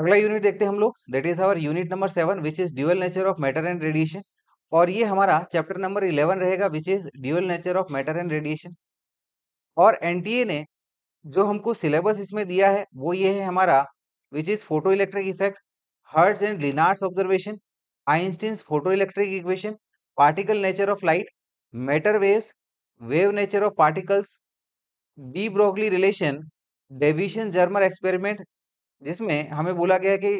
अगला यूनिट देखते हैं हम लोग that is our unit number seven which is dual nature of matter and radiation और ये हमारा चैप्टर नंबर इलेवन रहेगा which is dual nature of matter and radiation और एनटीए ने जो हमको सिलेबस इसमें दिया है वो ये है हमारा which is photo electric effect Hertz and Lenard's observation Einstein photo electric equation particle nature of light matter waves wave nature of particles de Broglie relation Davisson Germer experiment जिसमें हमें बोला गया कि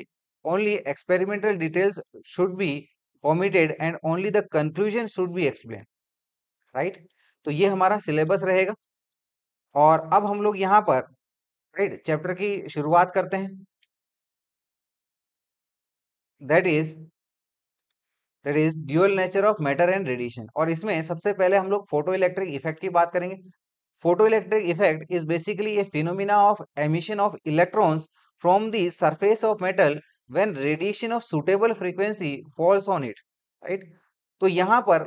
only experimental details should be omitted and only the conclusion should be explain right तो ये हमारा syllabus रहेगा और अब हम लोग यहाँ पर राइट चैप्टर की शुरुआत करते हैं that is that is dual nature of matter and radiation और इसमें सबसे पहले हम लोग फोटो इलेक्ट्रिक इफेक्ट की बात करेंगे photo electric effect is basically a phenomena of emission of electrons from the surface of metal when radiation of suitable frequency falls on it right तो यहाँ पर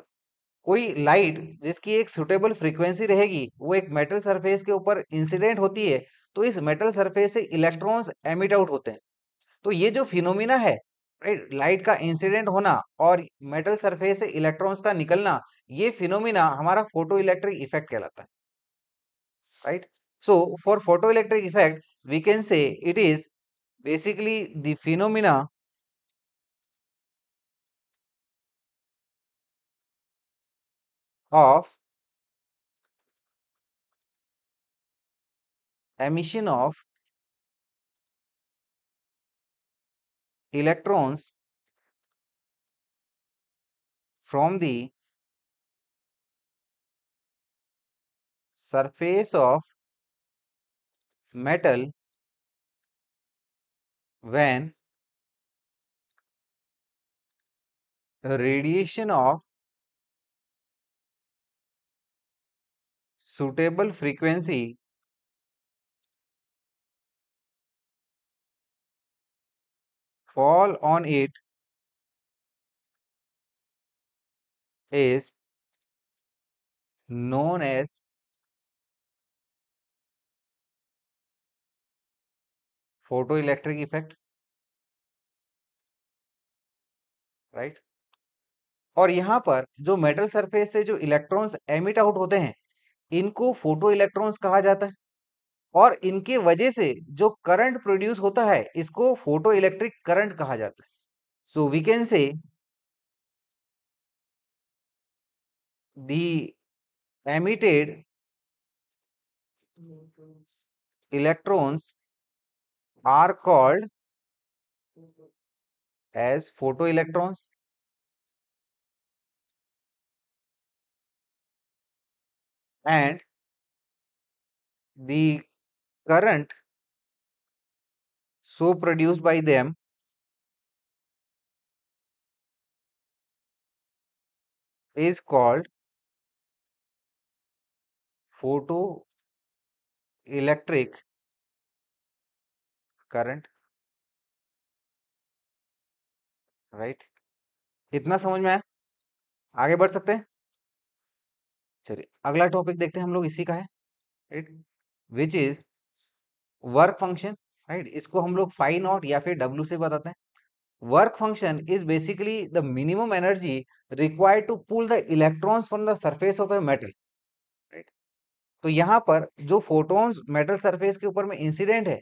कोई लाइट जिसकी एक सुटेबल फ्रीक्वेंसी रहेगी वो एक मेटल सरफेस के ऊपर इंसिडेंट होती है तो इस मेटल सरफेस से इलेक्ट्रॉन्स एमिट आउट होते हैं तो ये जो फिनोमिना है राइट लाइट का इंसिडेंट होना और मेटल सरफेस से इलेक्ट्रॉन्स का निकलना ये फिनोमिना हमारा फोटो इलेक्ट्रिक इफेक्ट कहलाता है right so for photo electric effect we can say it is basically the phenomena of emission of electrons from the surface of metal when radiation of suitable frequency fall on it is known as photo electric effect right और यहां पर जो metal surface से जो electrons emit out होते हैं इनको photo electrons कहा जाता है और इनके वजह से जो करंट प्रोड्यूस होता है इसको फोटो इलेक्ट्रिक करंट कहा जाता है so we can say the emitted electrons are called mm-hmm. as photoelectrons. And the current so produced by them is called photoelectric current right इतना समझ में आया आगे बढ़ सकते हैं चलिए अगला टॉपिक देखते हैं हम लोग इसी का है right which is work function right इसको हम लोग फाइव नॉट या फिर डब्ल्यू से बताते हैं work function is basically the minimum energy required to pull the electrons from the surface of a metal right तो यहां पर जो फोटोन्स मेटल सरफेस के ऊपर में इंसिडेंट है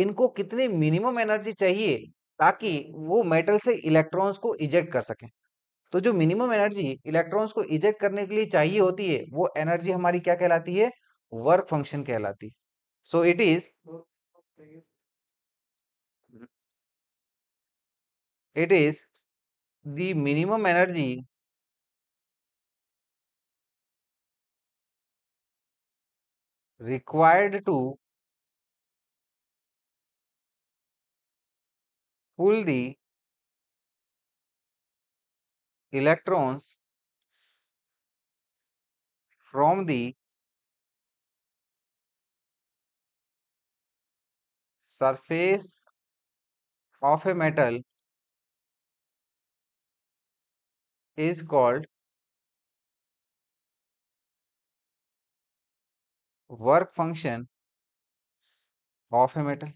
इनको कितनी मिनिमम एनर्जी चाहिए ताकि वो मेटल से इलेक्ट्रॉन्स को इजेक्ट कर सकें तो जो मिनिमम एनर्जी इलेक्ट्रॉन्स को इजेक्ट करने के लिए चाहिए होती है वो एनर्जी हमारी क्या कहलाती है वर्क फंक्शन कहलाती so it is it is the minimum energy required to pull the electrons from the surface of a metal is called work function of a metal.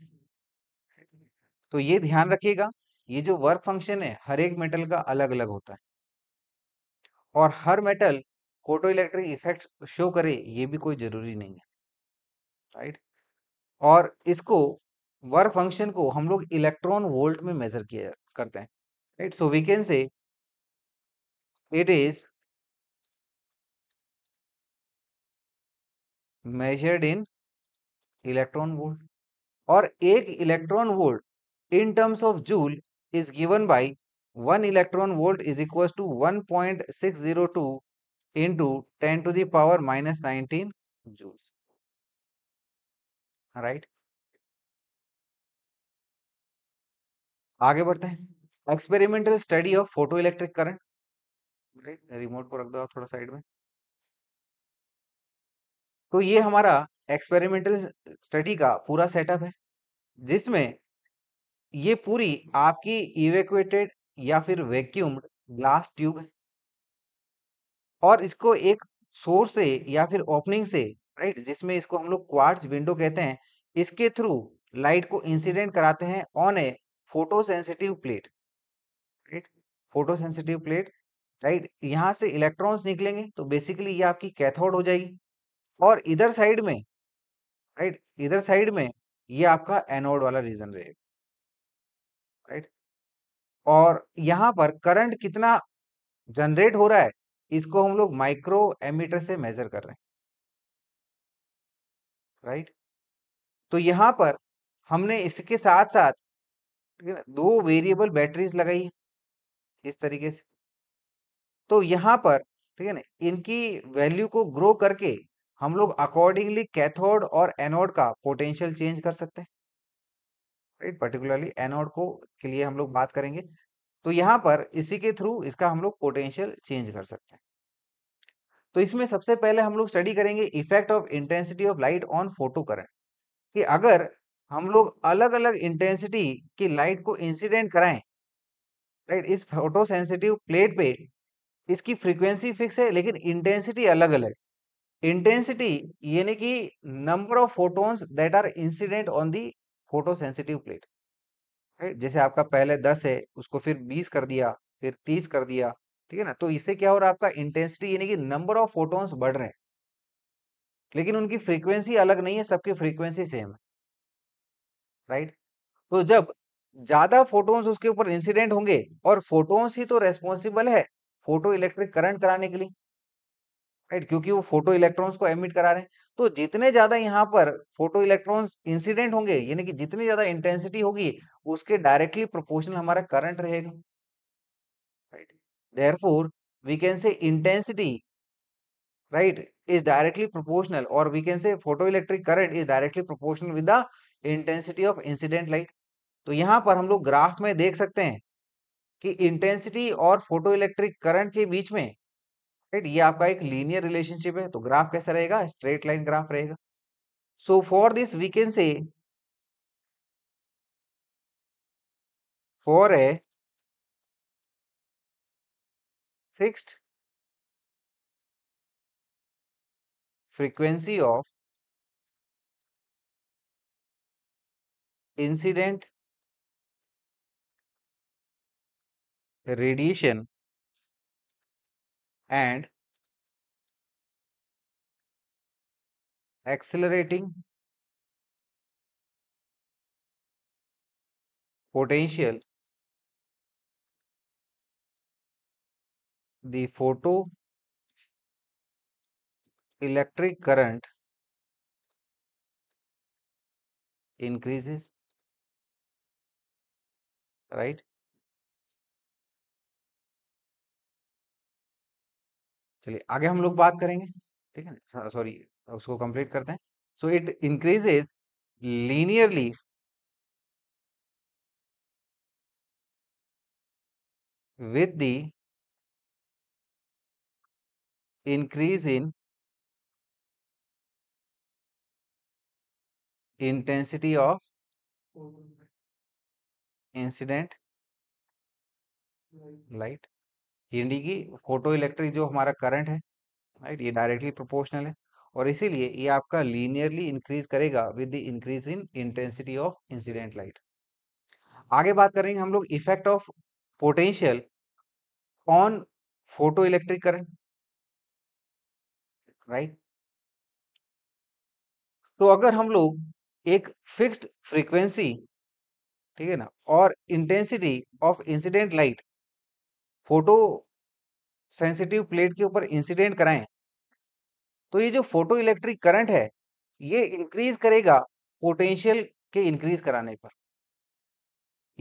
तो ये ध्यान रखिएगा ये जो वर्क फंक्शन है हर एक मेटल का अलग अलग होता है और हर metal photo electric effect show करे ये भी कोई जरूरी नहीं है राइट और इसको वर्क फंक्शन को हम लोग इलेक्ट्रॉन वोल्ट में मेजर किया करते हैं right so we can say it is measured in electron volt और एक electron volt in terms of joule is given by 1 electron volt is equals to 1.602 into 10 to the power minus 19 joules. Right आगे बढ़ते हैं experimental study of photo electric current remote को रख दो आप थोड़ा साइड में तो ये हमारा एक्सपेरिमेंटल स्टडी का पूरा सेटअप है जिसमें ये पूरी आपकी इवैक्यूएटेड या फिर वैक्यूम्ड ग्लास ट्यूब है और इसको एक सोर्स से या फिर ओपनिंग से राइट जिसमें इसको हम लोग क्वार्ट्स विंडो कहते हैं इसके थ्रू लाइट को इंसिडेंट कराते हैं on a photosensitive plate right photosensitive plate right यहां से इलेक्ट्रॉन्स निकलेंगे तो बेसिकली ये आपकी कैथोड हो जाएगी और इधर साइड में राइट इधर साइड में ये आपका एनोड वाला रीजन रहेगा राइट और यहाँ पर करंट कितना जनरेट हो रहा है इसको हम लोग माइक्रो एमीटर से मेजर कर रहे हैं राइट तो यहाँ पर हमने इसके साथ साथ दो वेरिएबल बैटरीज लगाई है इस तरीके से तो यहां पर ठीक है ना इनकी वैल्यू को ग्रो करके हम लोग अकॉर्डिंगली कैथोड और एनोड का पोटेंशियल चेंज कर सकते हैं राइट पर्टिकुलरली एनोड को के लिए हम लोग बात करेंगे तो यहाँ पर इसी के थ्रू इसका हम लोग पोटेंशियल चेंज कर सकते हैं तो इसमें सबसे पहले हम लोग स्टडी करेंगे effect of intensity of light on photo current कि अगर हम लोग अलग अलग इंटेंसिटी की लाइट को इंसिडेंट कराएं राइट इस फोटो सेंसिटिव प्लेट पे इसकी फ्रीक्वेंसी फिक्स है लेकिन इंटेंसिटी अलग अलग इंटेंसिटी यानी कि number of photons that are incident on the photo sensitive plate right जैसे आपका पहले दस है उसको फिर बीस कर दिया फिर तीस कर दिया ठीक है ना तो इससे क्या हो रहा है आपका इंटेंसिटी यानी कि नंबर ऑफ फोटोन्स बढ़ रहे हैं लेकिन उनकी फ्रीक्वेंसी अलग नहीं है सबकी फ्रीक्वेंसी सेम है राइट तो जब ज्यादा फोटोन्स उसके ऊपर इंसिडेंट होंगे और फोटोन्स ही तो रेस्पॉन्सिबल है फोटो इलेक्ट्रिक करंट कराने के लिए राइट क्योंकि वो फोटो इलेक्ट्रॉन्स को एमिट करा रहे हैं तो जितने ज्यादा यहाँ पर फोटो इलेक्ट्रॉन इंसिडेंट होंगे यानी कि जितनी ज्यादा इंटेंसिटी होगी उसके डायरेक्टली प्रोपोर्शनल हमारा करंट रहेगा right therefore we can say intensity right is directly proportional और we can say photo electric current is directly proportional with the intensity of incident light तो यहां पर हम लोग ग्राफ में देख सकते हैं कि इंटेंसिटी और फोटो इलेक्ट्रिक करंट के बीच में राइट ये आपका एक लीनियर रिलेशनशिप है तो ग्राफ कैसा रहेगा स्ट्रेट लाइन ग्राफ रहेगा so for this we can say for a fixed frequency of incident radiation and accelerating mm-hmm. potential the photo electric current increases right चलिए आगे हम लोग बात करेंगे ठीक है सॉरी उसको कंप्लीट करते हैं so it increases linearly with the increase in intensity of incident light यानी कि फोटो इलेक्ट्रिक जो हमारा करंट है राइट ये डायरेक्टली प्रोपोर्शनल है और इसीलिए ये आपका लीनियरली इंक्रीज करेगा with the increase in intensity of incident light आगे बात करेंगे हम लोग effect of potential on photo electric current right तो अगर हम लोग एक फिक्स्ड फ्रीक्वेंसी ठीक है ना और intensity of incident light photo sensitive plate के ऊपर इंसिडेंट कराएं तो ये जो फोटो इलेक्ट्रिक करंट है ये इंक्रीज करेगा पोटेंशियल के इंक्रीज कराने पर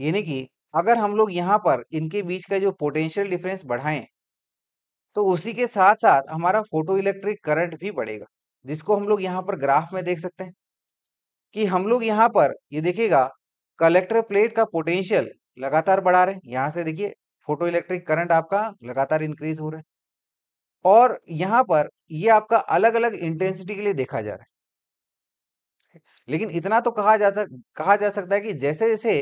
यानी कि अगर हम लोग यहाँ पर इनके बीच का जो पोटेंशियल डिफरेंस बढ़ाएं तो उसी के साथ साथ हमारा फोटो इलेक्ट्रिक करंट भी बढ़ेगा जिसको हम लोग यहाँ पर ग्राफ में देख सकते हैं कि हम लोग यहाँ पर ये यह देखेगा कलेक्टर प्लेट का पोटेंशियल लगातार बढ़ा रहे हैं यहाँ से देखिए फोटो इलेक्ट्रिक करंट आपका लगातार इंक्रीज हो रहा है और यहाँ पर ये आपका अलग अलग इंटेंसिटी के लिए देखा जा रहा है लेकिन इतना तो कहा जाता कहा जा सकता है कि जैसे जैसे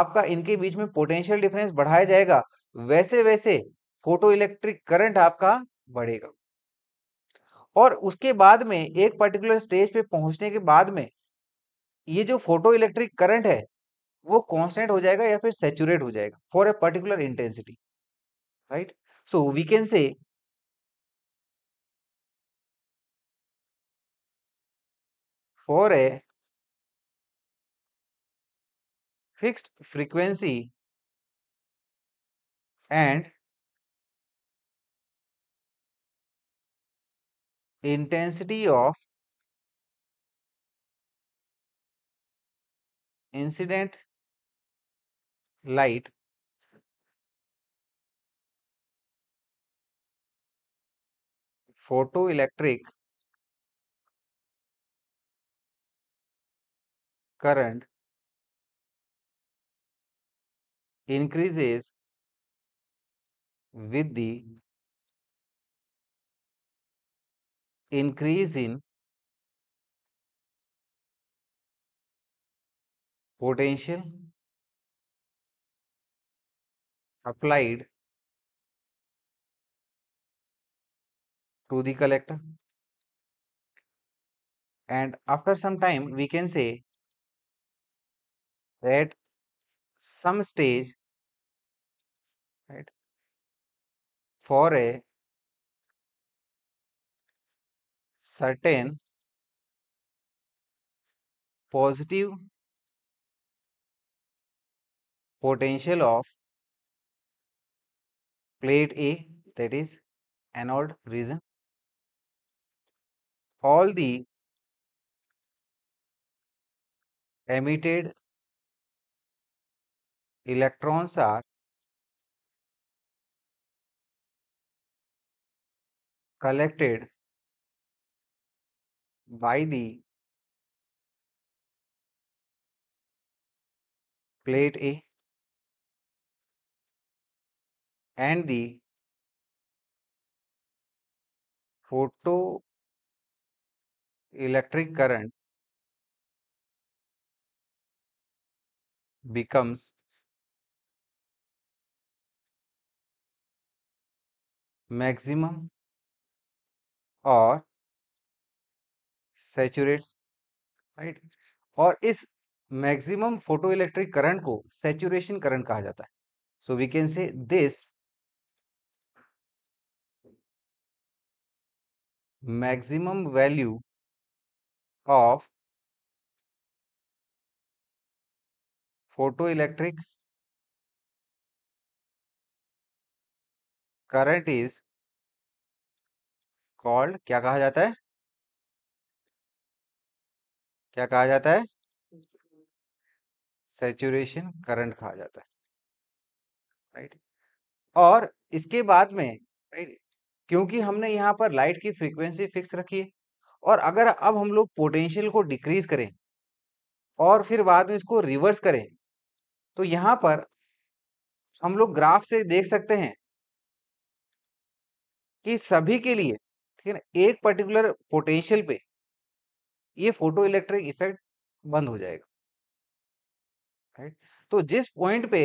आपका इनके बीच में पोटेंशियल डिफरेंस बढ़ाया जाएगा वैसे वैसे फोटो इलेक्ट्रिक करंट आपका बढ़ेगा और उसके बाद में एक पर्टिकुलर स्टेज पे पहुंचने के बाद में ये जो फोटो इलेक्ट्रिक करंट है वो कॉन्स्टेंट हो जाएगा या फिर सेचुरेट हो जाएगा for a particular intensity right so we can say for a fixed frequency and intensity of incident light photoelectric current increases with the increase in potential applied to the collector mm-hmm. and after some time we can say that some stage right for a certain positive potential of plate A that is anode region. All the emitted electrons are collected by the plate A and the photo electric current becomes maximum और saturates right और इस maximum photo electric current को saturation current कहा जाता है so we can say this maximum value of photo electric current is called क्या कहा जाता है क्या कहा जाता है सेचुरेशन करंट कहा जाता है राइट right? और इसके बाद में राइट right? क्योंकि हमने यहाँ पर लाइट की फ्रीक्वेंसी फिक्स रखी है और अगर अब हम लोग पोटेंशियल को डिक्रीज करें और फिर बाद में इसको रिवर्स करें तो यहाँ पर हम लोग ग्राफ से देख सकते हैं कि सभी के लिए ठीक है एक पर्टिकुलर पोटेंशियल पे ये फोटो इलेक्ट्रिक इफेक्ट बंद हो जाएगा राइट तो जिस पॉइंट पे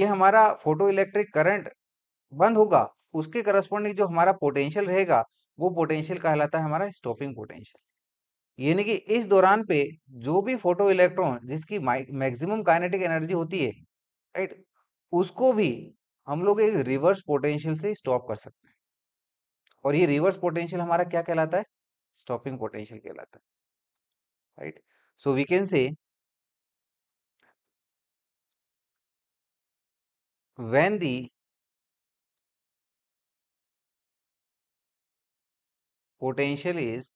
ये हमारा फोटो इलेक्ट्रिक करंट बंद होगा उसके करस्पॉन्डिंग जो हमारा पोटेंशियल रहेगा वो पोटेंशियल कहलाता है हमारा स्टॉपिंग पोटेंशियल यानी कि इस दौरान पे जो भी फोटो इलेक्ट्रॉन जिसकी मैक्सिमम काइनेटिक एनर्जी होती है राइट उसको भी हम लोग एक रिवर्स पोटेंशियल से स्टॉप कर सकते हैं और ये रिवर्स पोटेंशियल हमारा क्या कहलाता है स्टॉपिंग पोटेंशियल कहलाता है right so we can say when the potential is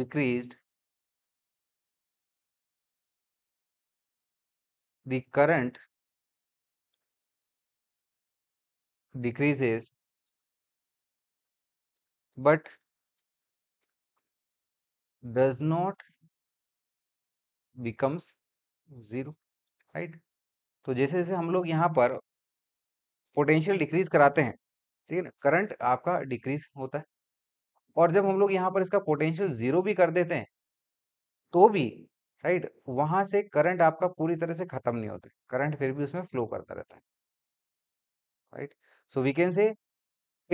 decreased the current decreases but does not becomes zero right? तो जैसे जैसे हम लोग यहां पर पोटेंशियल डिक्रीज कराते हैं ठीक है ना करंट आपका डिक्रीज होता है और जब हम लोग यहाँ पर इसका पोटेंशियल जीरो भी कर देते हैं तो भी राइट वहां से करंट आपका पूरी तरह से खत्म नहीं होता करंट फिर भी उसमें फ्लो करता रहता है right so we can say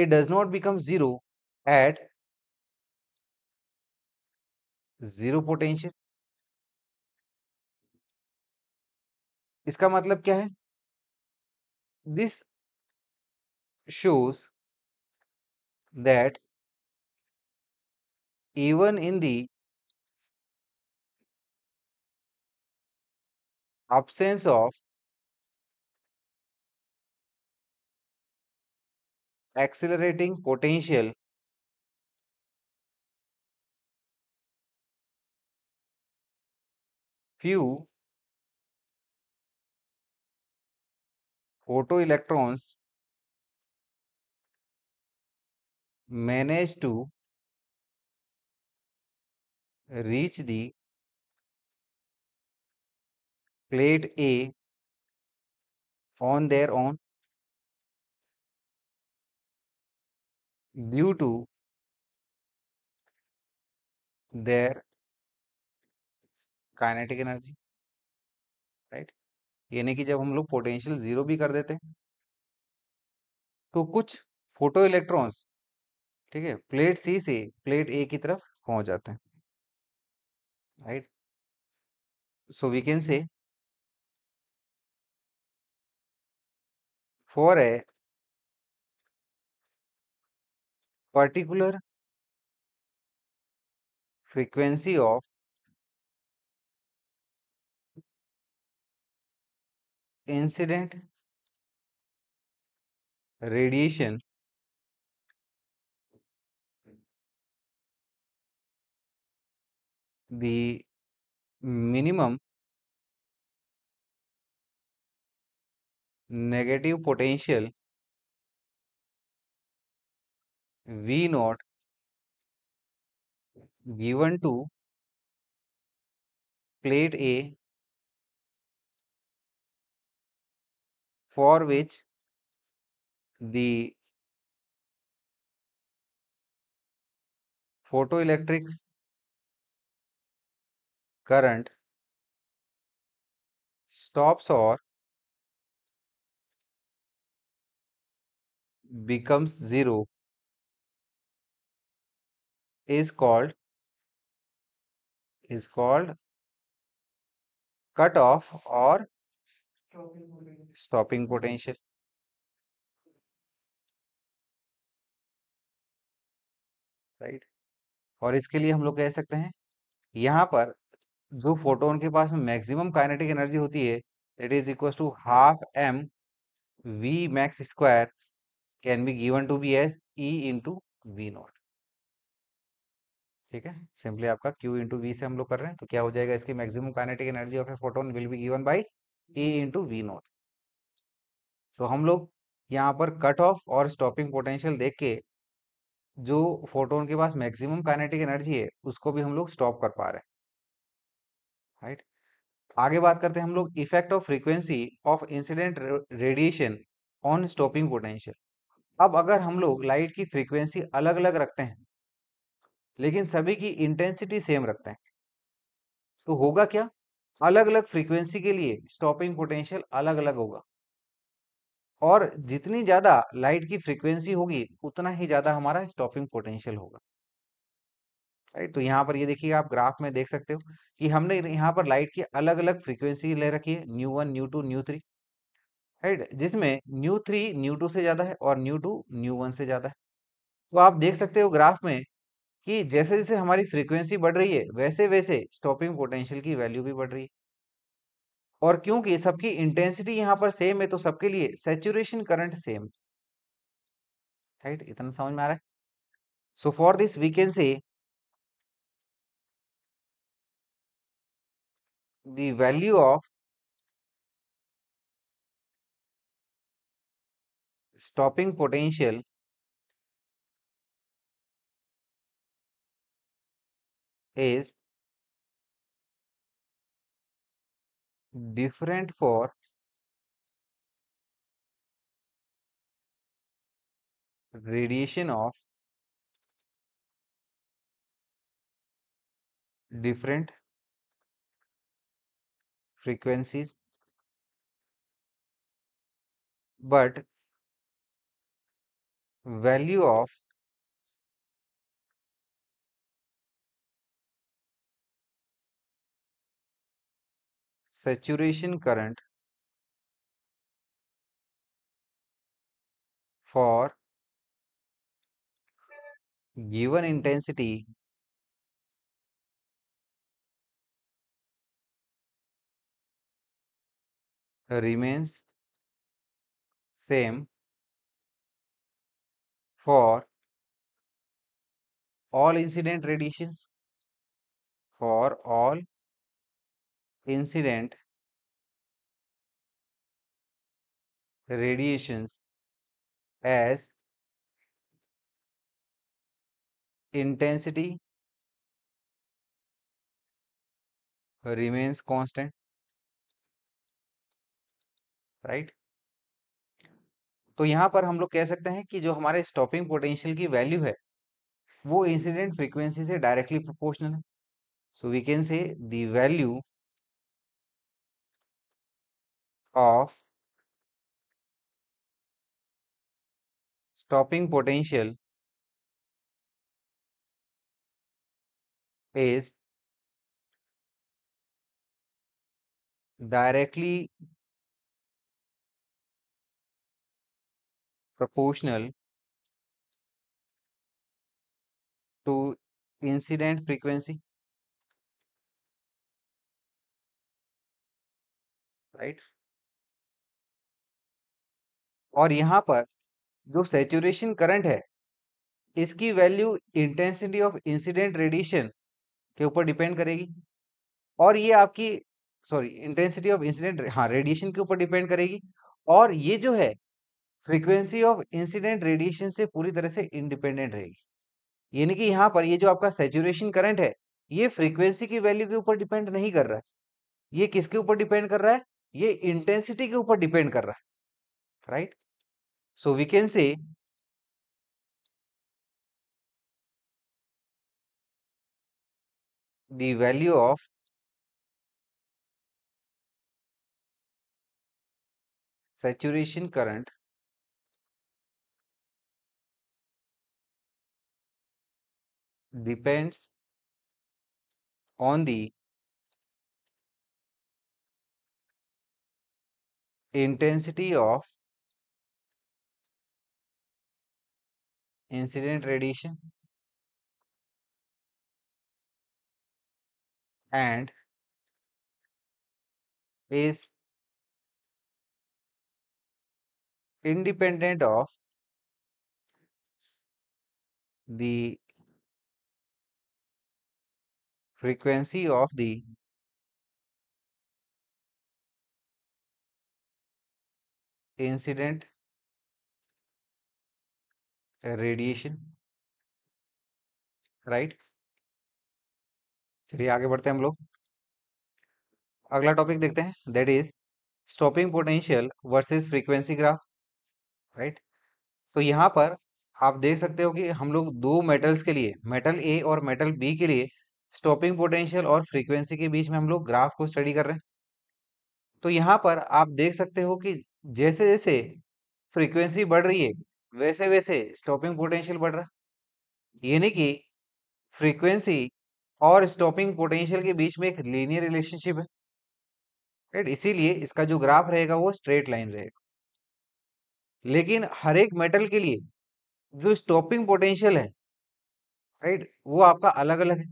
it does not become zero at zero potential इसका मतलब क्या है this shows that even in the absence of accelerating potential few photoelectrons manage to reach the plate A on their own due to their kinetic energy right यानी कि जब हम लोग potential zero भी कर देते हैं तो कुछ फोटो इलेक्ट्रॉन्स ठीक है प्लेट सी से प्लेट ए की तरफ पहुंच जाते हैं right so we can say for a particular frequency of incident radiation the minimum negative potential V naught given to plate A for which the photoelectric current stops or becomes zero is called is called cutoff or stopping potential. Right right? और इसके लिए हम लोग कह सकते हैं यहाँ पर जो फोटोन के पास में मैक्सिमम काइनेटिक एनर्जी होती है that is equal to half m v max square can be given to be s e into v naught ठीक है सिंपली आपका क्यू इंटू वी से हम लोग कर रहे हैं तो क्या हो जाएगा इसकी maximum kinetic energy of a photon will be given by e into v naught तो हम लोग यहाँ पर कट ऑफ और स्टॉपिंग पोटेंशियल देख के जो फोटोन के पास मैक्सिमम काइनेटिक एनर्जी है उसको भी हम लोग स्टॉप कर पा रहे हैं राइट आगे बात करते हैं हम लोग effect of frequency of incident radiation on stopping potential अब अगर हम लोग लाइट की फ्रीक्वेंसी अलग अलग रखते हैं लेकिन सभी की इंटेंसिटी सेम रखते हैं तो होगा क्या अलग अलग फ्रीक्वेंसी के लिए स्टॉपिंग पोटेंशियल अलग अलग होगा और जितनी ज़्यादा लाइट की फ्रीक्वेंसी होगी उतना ही ज़्यादा हमारा स्टॉपिंग पोटेंशियल होगा राइट तो यहाँ पर ये देखिए आप ग्राफ में देख सकते हो कि हमने यहाँ पर लाइट की अलग अलग फ्रीक्वेंसी ले रखी है nu one nu two nu three right जिसमें न्यू थ्री न्यू टू से ज़्यादा है और न्यू टू न्यू वन से ज़्यादा है तो आप देख सकते हो ग्राफ में कि जैसे जैसे हमारी फ्रीक्वेंसी बढ़ रही है वैसे वैसे स्टॉपिंग पोटेंशियल की वैल्यू भी बढ़ रही है और क्योंकि सबकी इंटेंसिटी यहाँ पर सेम है तो सबके लिए सेचुरेशन करंट सेम राइट इतना समझ में आ रहा है so for this we can say the value of stopping potential is different for radiation of different frequencies but value of saturation current for given intensity remains same for all incident radiations for all incident radiations as intensity remains constant right तो यहां पर हम लोग कह सकते हैं कि जो हमारे स्टॉपिंग पोटेंशियल की वैल्यू है वो इंसिडेंट फ्रीक्वेंसी से डायरेक्टली प्रोपोर्शनल है so we can say the of stopping potential is directly proportional to incident frequency right और यहां पर जो सेचुरेशन करंट है इसकी value intensity of incident radiation के ऊपर डिपेंड करेगी और ये आपकी सॉरी इंटेंसिटी ऑफ इंसिडेंट हाँ रेडिएशन के ऊपर डिपेंड करेगी और ये जो है फ्रीक्वेंसी ऑफ इंसिडेंट रेडिएशन से पूरी तरह से इंडिपेंडेंट रहेगी यानी कि यहाँ पर ये जो आपका सेचुरेशन करंट है ये फ्रीक्वेंसी की वैल्यू के ऊपर डिपेंड नहीं कर रहा है ये किसके ऊपर डिपेंड कर रहा है ये इंटेंसिटी के ऊपर डिपेंड कर रहा है right so we can say value of saturation current depends on the intensity of incident radiation and is independent of the frequency of the incident radiation right right? चलिए आगे बढ़ते हैं हम लोग अगला टॉपिक देखते हैं that is stopping potential versus frequency graph right तो यहां पर आप देख सकते हो कि हम लोग दो मेटल्स के लिए मेटल ए और मेटल बी के लिए स्टॉपिंग पोटेंशियल और फ्रीक्वेंसी के बीच में हम लोग ग्राफ को स्टडी कर रहे हैं तो यहाँ पर आप देख सकते हो कि जैसे जैसे फ्रीक्वेंसी बढ़ रही है वैसे वैसे स्टॉपिंग पोटेंशियल बढ़ रहा है यानी कि फ्रीक्वेंसी और स्टॉपिंग पोटेंशियल के बीच में एक लीनियर रिलेशनशिप है राइट इसीलिए इसका जो ग्राफ रहेगा वो स्ट्रेट लाइन रहेगा लेकिन हर एक मेटल के लिए जो स्टॉपिंग पोटेंशियल है राइट वो आपका अलग अलग है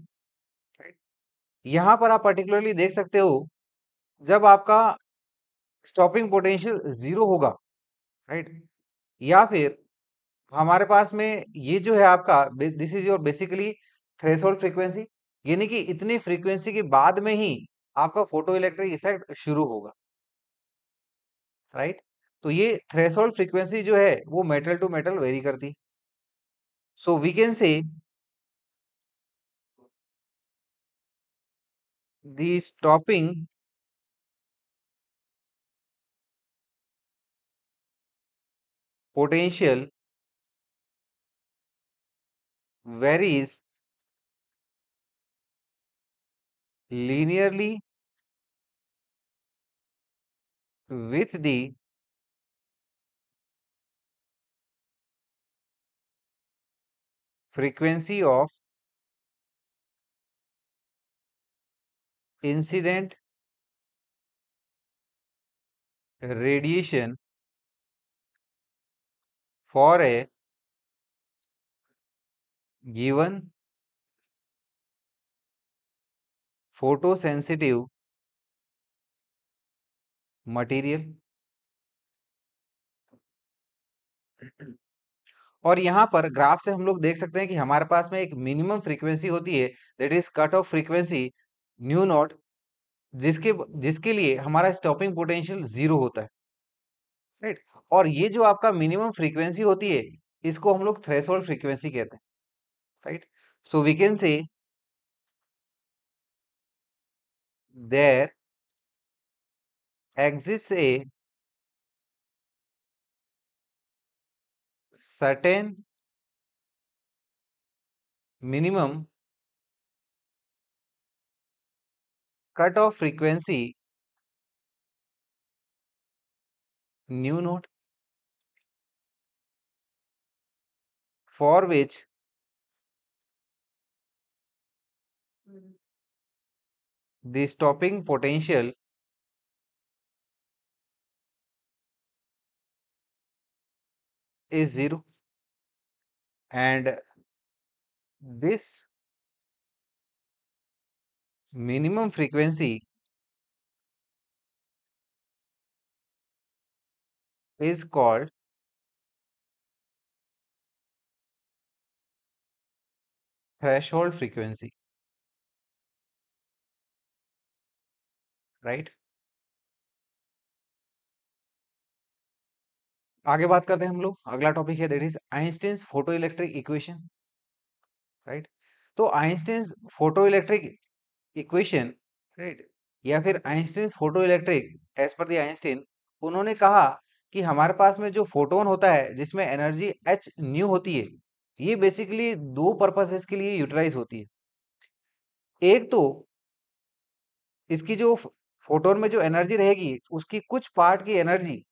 यहां पर आप पर्टिकुलरली देख सकते हो जब आपका स्टॉपिंग पोटेंशियल जीरो होगा राइट या फिर हमारे पास में ये जो है आपका this is your basically threshold frequency यानी कि इतनी फ्रीक्वेंसी के बाद में ही आपका फोटो इलेक्ट्रिक इफेक्ट शुरू होगा राइट तो ये थ्रेशोल्ड फ्रीक्वेंसी जो है वो मेटल टू मेटल वेरी करती so we can say these topping mm-hmm. potential varies linearly with the frequency of incident radiation for a given photosensitive material और यहां पर ग्राफ से हम लोग देख सकते हैं कि हमारे पास में एक मिनिमम फ्रीक्वेंसी होती है that is cut off frequency nu naught जिसके जिसके लिए हमारा स्टॉपिंग पोटेंशियल जीरो होता है राइट और ये जो आपका मिनिमम फ्रीक्वेंसी होती है इसको हम लोग थ्रेसोल्ड फ्रीक्वेंसी कहते हैं right so we can say there exist a certain minimum cutoff frequency new node for which the stopping potential is 0 and this minimum frequency is called threshold frequency right आगे बात करते हैं हम लोग अगला topic है that is Einstein photo electric equation right तो Einstein photo electric equation right या फिर Einstein photo electric as per दिन आइंस्टीन उन्होंने कहा कि हमारे पास में जो फोटोन होता है जिसमें एनर्जी एच न्यू होती है ये बेसिकली दो पर्पसेस के लिए यूटिलाइज होती है एक तो इसकी जो फोटोन में जो एनर्जी रहेगी उसकी कुछ पार्ट की एनर्जी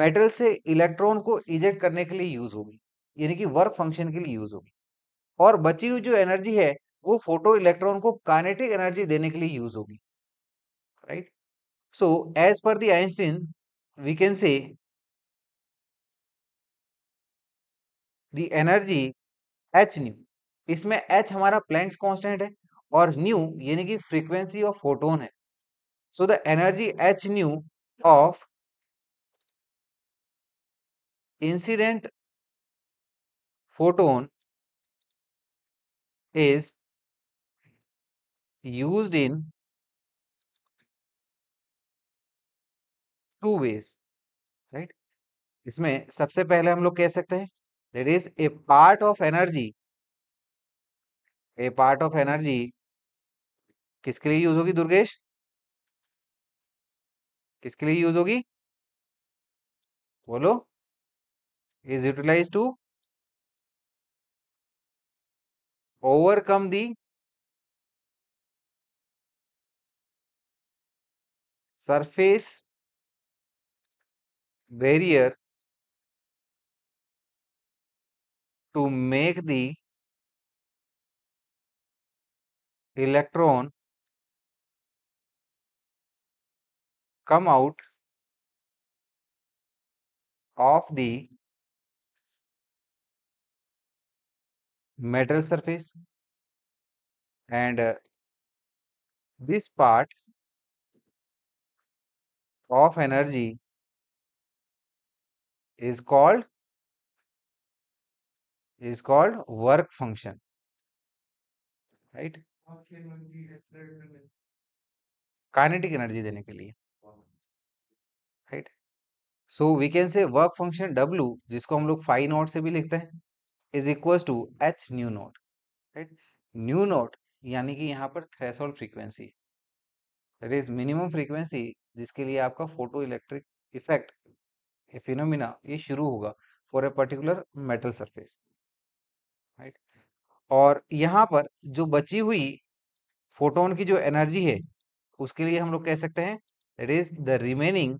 मेटल से इलेक्ट्रॉन को इजेक्ट करने के लिए यूज होगी यानी कि वर्क फंक्शन के लिए यूज होगी और बची हुई जो एनर्जी है वो फोटो इलेक्ट्रॉन को काइनेटिक एनर्जी देने के लिए यूज होगी right so as per the Einstein we can say the energy h nu इसमें एच हमारा प्लैंक्स कांस्टेंट है और न्यू यानी कि फ्रीक्वेंसी ऑफ फोटोन है so the energy h nu of incident photon is used in two ways right इसमें सबसे पहले हम लोग कह सकते हैं that is a part of energy A part of energy किसके लिए यूज होगी दुर्गेश किसके लिए यूज होगी बोलो is utilise to overcome the surface barrier to make the electron come out of the metal surface and uh, this part of energy is called is called work function right kinetic energy देने के लिए right so we can say work function डब्ल्यू जिसको हम लोग phi naught से भी लिखते हैं is equal to h nu naught right nu naught यानी कि यहाँ पर threshold frequency that is minimum frequency जिसके लिए आपका फोटो इलेक्ट्रिक इफेक्ट फिनोमिना ये शुरू होगा for a particular metal surface right और यहाँ पर जो बची हुई फोटोन की जो एनर्जी है उसके लिए हम लोग कह सकते हैं it is the remaining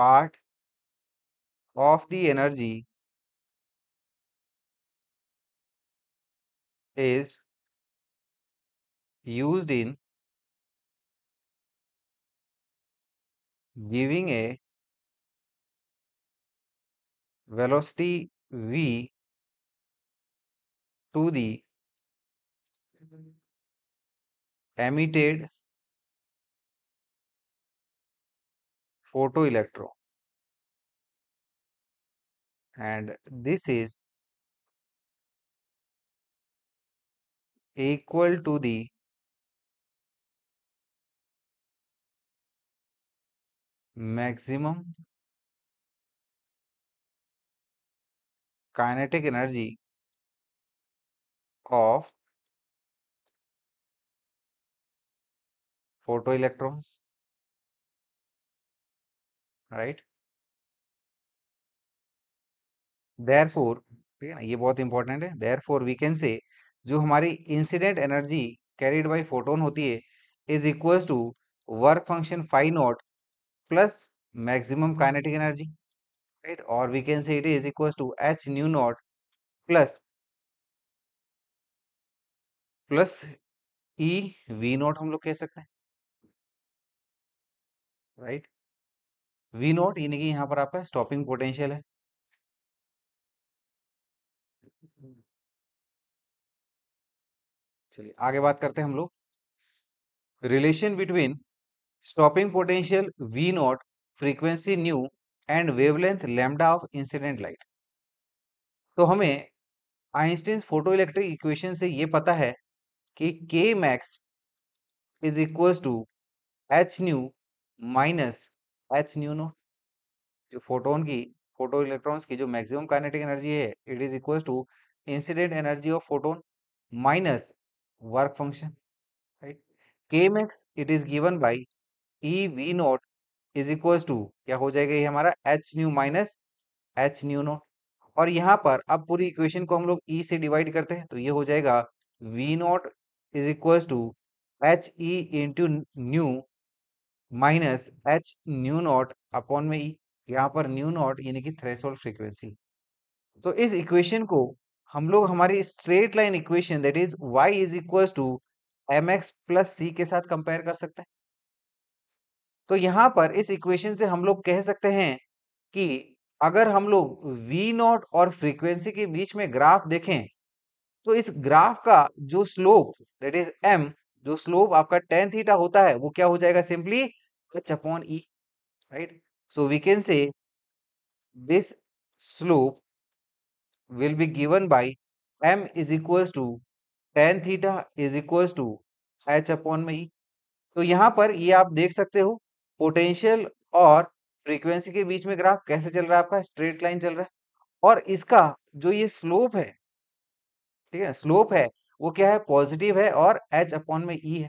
part of the energy is used in giving a velocity v to the emitted photoelectron and this is equal to the maximum kinetic energy of photoelectrons right therefore ठीक है ना ये बहुत important है देर therefore we can say जो हमारी incident energy carried by photon होती है is equal to work function phi naught plus maximum हाँ। काइनेटिक एनर्जी राइट और we can say it is equal to h nu naught plus plus e we naught हम लोग कह सकते हैं right we not यानी कि यहां पर आपका स्टॉपिंग पोटेंशियल है चलिए आगे बात करते हैं हम लोग relation between stopping potential v naught frequency nu and wavelength lambda of incident light तो हमें आइंस्टीन फोटोइलेक्ट्रिक इक्वेशन से ये पता है कि K max is equal to h nu minus h nu naught जो फोटोन की फोटो इलेक्ट्रॉन की जो मैक्सिमम काइनेटिक एनर्जी है it is equal to incident energy of photon minus work function right K max it is given by e we naught is equal to क्या हो जाएगा ये हमारा h nu minus h nu naught और यहाँ पर अब पूरी इक्वेशन को हम लोग ई e से डिवाइड करते हैं तो ये हो जाएगा v naught is equal to h e into nu minus h nu naught upon में ई e। यहाँ पर न्यू नॉट यानी कि थ्रेशोल्ड फ्रिक्वेंसी तो इस इक्वेशन को हम लोग हमारी straight line equation that is y is equal to m x plus c के साथ कंपेयर कर सकते हैं तो यहां पर इस इक्वेशन से हम लोग कह सकते हैं कि अगर हम लोग वी नॉट और फ्रीक्वेंसी के बीच में ग्राफ देखें तो इस ग्राफ का जो स्लोप दैट इज एम जो स्लोप आपका टेन थीटा होता है वो क्या हो जाएगा simply h upon e right so we can say this slope will be given by m is equal to tan theta is equal to H upon में e तो यहाँ पर ये आप देख सकते हो पोटेंशियल और फ्रीक्वेंसी के बीच में ग्राफ कैसे चल रहा है आपका स्ट्रेट लाइन चल रहा है और इसका जो ये स्लोप है ठीक है स्लोप है वो क्या है पॉजिटिव है और एच अपॉन में ई e है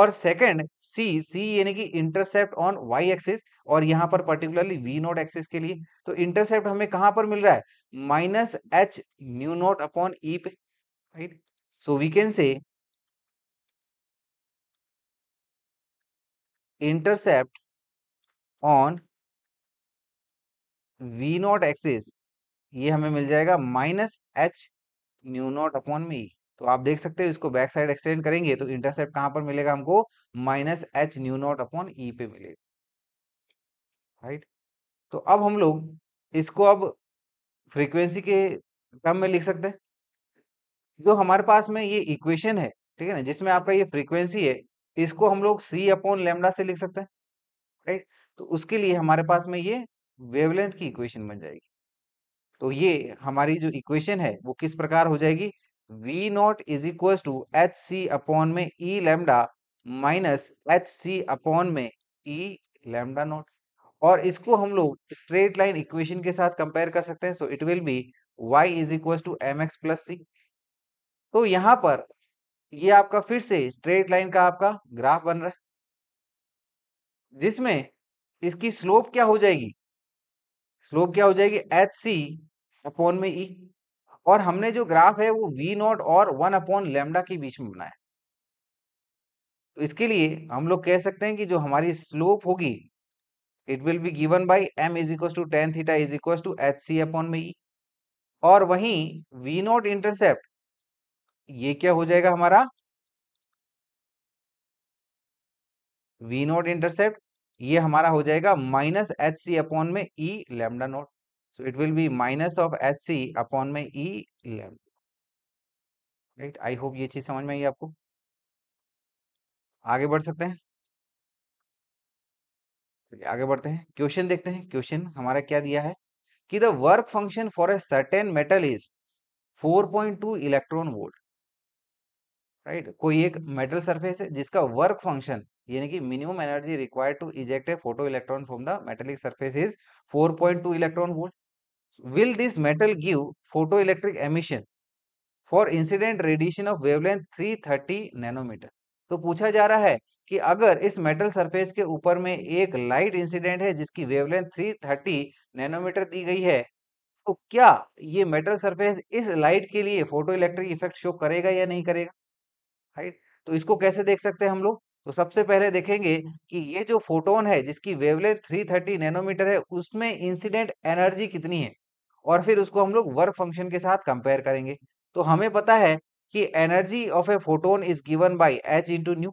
और सेकंड सी सी यानी कि इंटरसेप्ट ऑन वाई एक्सिस और यहाँ पर पर्टिकुलरली वी नोट एक्सिस के लिए तो इंटरसेप्ट हमें कहां पर मिल रहा है minus h nu naught upon e पे right so we can say intercept on v naught axis ये हमें मिल जाएगा minus h nu naught upon मी तो आप देख सकते हो इसको बैक साइड एक्सटेंड करेंगे तो इंटरसेप्ट कहां पर मिलेगा हमको minus h nu naught upon e पे मिलेगा राइट तो अब हम लोग इसको अब फ्रीक्वेंसी के टर्म में लिख सकते हैं जो हमारे पास में ये इक्वेशन है ठीक है ना जिसमें आपका ये फ्रीक्वेंसी है इसको हम लोग सी अपॉन लेमडा से लिख सकते हैं राइट तो उसके लिए हमारे पास में ये वेवलेंथ की इक्वेशन बन जाएगी तो ये हमारी जो इक्वेशन है वो किस प्रकार हो जाएगी v naught is equal to h C upon में e लेमडा माइनस एच सी अपॉन में e लेमडा नॉट और इसको हम लोग स्ट्रेट लाइन इक्वेशन के साथ कंपेयर कर सकते हैं so it will be y is equal to m x plus c तो यहाँ पर ये आपका फिर से स्ट्रेट लाइन का आपका ग्राफ बन रहा है जिसमें इसकी स्लोप क्या हो जाएगी स्लोप क्या हो जाएगी एच सी अपॉन में ई e। और हमने जो ग्राफ है वो वी नॉट और वन अपॉन लेमडा के बीच में बनाया तो इसके लिए हम लोग कह सकते हैं कि जो हमारी स्लोप होगी it will be given by m is equal to tan theta is equal to h C upon में ई e। और वहीं वी नॉट इंटरसेप्ट ये क्या हो जाएगा हमारा वी नॉट इंटरसेप्ट ये हमारा हो जाएगा माइनस एच सी अपॉन में E lambda naught so it will be minus of h C upon में E lambda right I hope ये चीज समझ में आई आपको आगे बढ़ सकते हैं चलिए आगे बढ़ते हैं क्वेश्चन देखते हैं क्वेश्चन हमारा क्या दिया है कि the work function for a certain metal is 4.2 electron volt right right? कोई एक हम्म। मेटल सरफेस है जिसका वर्क फंक्शन यानी कि minimum energy required to eject a photoelectron from the metallic surface is two electron volt metal give photo electric emission for incident radiation of wavelength three thirty nanometre तो पूछा जा रहा है कि अगर इस मेटल सरफेस के ऊपर में एक लाइट इंसिडेंट है जिसकी वेवलेंथ थर्टी नैनोमीटर दी गई है तो क्या ये मेटल सरफेस इस लाइट के लिए फोटो इलेक्ट्रिक इफेक्ट शो करेगा या नहीं करेगा राइट तो इसको कैसे देख सकते हैं हम लोग तो सबसे पहले देखेंगे कि ये जो फोटोन है जिसकी वेवलेंथ 330 नैनोमीटर है उसमें इंसिडेंट एनर्जी कितनी है और फिर उसको हम लोग वर्क फंक्शन के साथ कंपेयर करेंगे तो हमें पता है कि energy of a photon is given by h into nu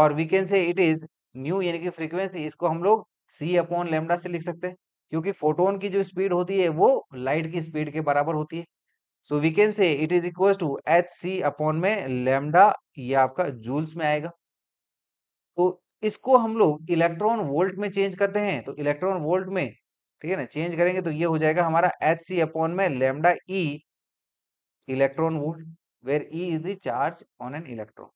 और we can say it is nu यानी कि फ्रीक्वेंसी इसको हम लोग सी अपॉन लेमडा से लिख सकते हैं क्योंकि फोटोन की जो स्पीड होती है वो लाइट की स्पीड के बराबर होती है so we can say it is equal to h C upon में लेमडा ये आपका जूल्स में आएगा तो इसको हम लोग इलेक्ट्रॉन वोल्ट में चेंज करते हैं तो इलेक्ट्रॉन वोल्ट में ठीक है ना चेंज करेंगे तो ये हो जाएगा हमारा एच सी अपॉन में lambda e electron volt where e is the charge on an electron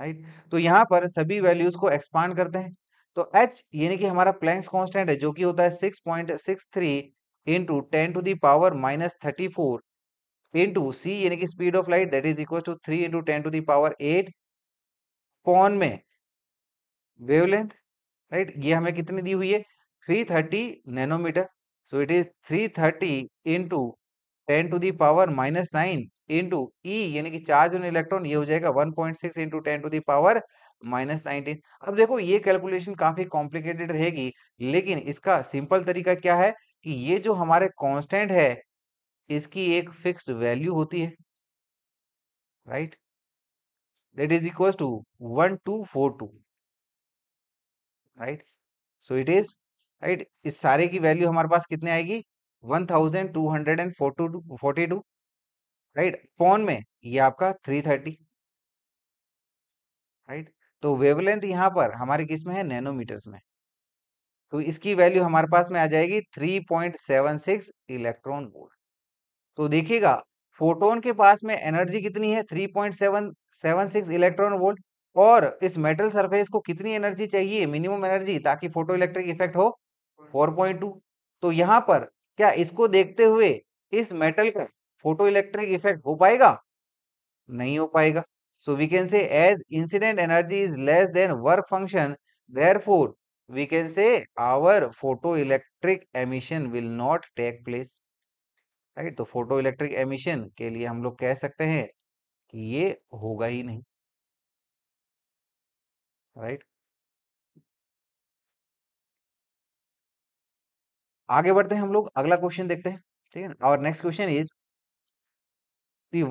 right तो यहाँ पर सभी वैल्यूज को एक्सपांड करते हैं तो एच यानी कि हमारा प्लैंक्स कांस्टेंट है जो कि होता है six point six three into ten to the power minus thirty four into c यानी कि speed of light that is equal to three into ten to the power eight upon में वेवलेंथ राइट ये हमें कितनी दी हुई है three thirty nanometre so it is three thirty into ten to the power minus nine into e यानी कि charge on electron ये हो जाएगा one point six into ten to the power minus nineteen अब देखो ये कैलकुलेशन काफी कॉम्प्लिकेटेड रहेगी लेकिन इसका सिंपल तरीका क्या है कि ये जो हमारे कांस्टेंट है इसकी एक फिक्स्ड वैल्यू होती है right that is equal to one two four two right so it is right इस सारे की वैल्यू हमारे पास कितने आएगी one thousand two hundred and forty two right upon में ये आपका थ्री थर्टी राइट तो वेवलेंथ यहां पर हमारे किस में है नैनोमीटर्स में तो इसकी वैल्यू हमारे पास में आ जाएगी three point seven six electron volt तो देखिएगा फोटोन के पास में एनर्जी कितनी है three point seven seven six electron volt और इस मेटल सरफेस को कितनी एनर्जी चाहिए मिनिमम एनर्जी ताकि फोटो इफेक्ट हो 4.2 तो यहाँ पर क्या इसको देखते हुए इस मेटल का फोटो इलेक्ट्रिक इफेक्ट हो पाएगा नहीं हो पाएगा so we can say as incident energy is less than work function therefore we can say our photo electric emission will not take place right तो फोटो इलेक्ट्रिक एमिशन के लिए हम लोग कह सकते हैं कि ये होगा ही नहीं राइट आगे बढ़ते हैं हम लोग अगला क्वेश्चन देखते हैं ठीक है और next question is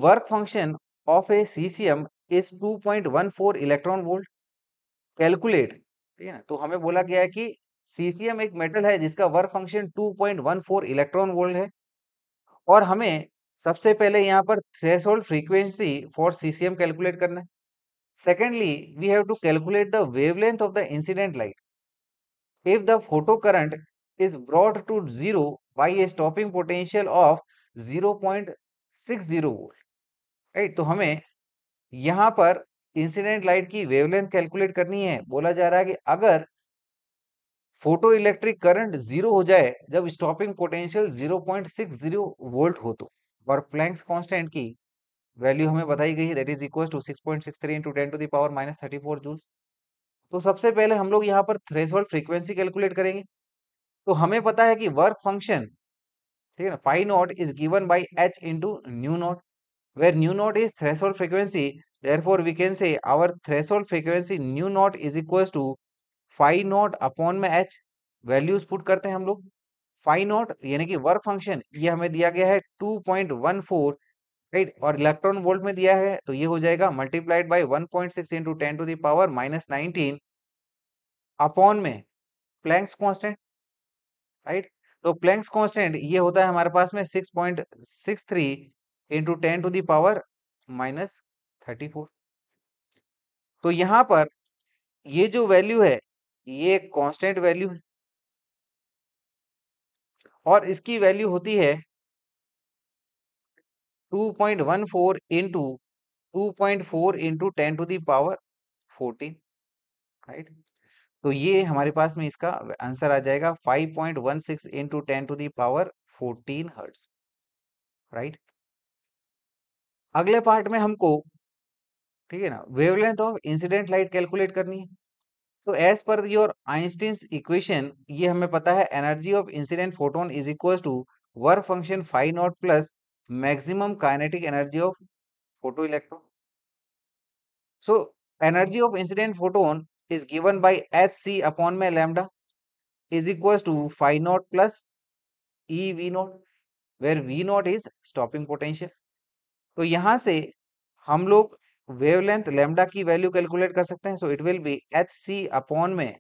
work function of a caesium is 2.14 electron volt calculate ठीक है ना तो हमें बोला गया है कि सीसीएम एक मेटल है जिसका वर्क फंक्शन 2.14 इलेक्ट्रॉन वोल्ट है और हमें सबसे पहले यहाँ पर होल्ड फ्रीक्वेंसी फॉर सीसीएम कैलकुलेट करना है secondly we have to calculate the wavelength of the incident light if the photo current is brought to zero by a stopping potential of zero point six zero volt right तो हमें यहाँ पर incident light की wavelength calculate करनी है बोला जा रहा है कि अगर फोटो इलेक्ट्रिक करंट जीरो हो जाए जब stopping potential zero point six zero volt हो तो और प्लैंक्स कांस्टेंट की वैल्यू हमें बताई गई that is equal to six six point three into ten to the power minus four joules तो सबसे पहले हम लोग यहाँ पर थ्रेशोल्ड फ्रीक्वेंसी कैलकुलेट करेंगे तो हमें पता है कि वर्क फंक्शन ठीक है ना phi naught is given by h into nu naught where nu naught is threshold frequency therefore we can say our threshold frequency nu naught is equal to phi naught upon में h values put करते हैं हम लोग five not यानी कि work function ये हमें दिया गया है two point one four right और इलेक्ट्रॉन वोल्ट में दिया है तो ये हो जाएगा multiplied by one point six into ten to the power minus nineteen upon में प्लैंक्स कॉन्स्टेंट राइट तो प्लैंक्स कॉन्स्टेंट ये होता है हमारे पास में six point six three into ten to the power minus thirty four तो यहां पर ये जो वैल्यू है ये कांस्टेंट वैल्यू है और इसकी वैल्यू होती है 2.14 point one four into two point four into ten to the power fourteen right तो ये हमारे पास में इसका आंसर आ जाएगा 5.16 point one six into ten to the power fourteen hertz right अगले पार्ट में हमको ठीक है ना wavelength of incident light calculate करनी है तो as per your Einstein equation ये हमें पता है energy of incident photon is equal to work function phi naught plus maximum kinetic energy of photo electron so energy of incident photon is given by h C upon में lambda is equals to phi naught plus e we naught where V naught is stopping potential तो यहां से हम लोग wavelength lambda की value calculate कर सकते हैं so it will be h C upon में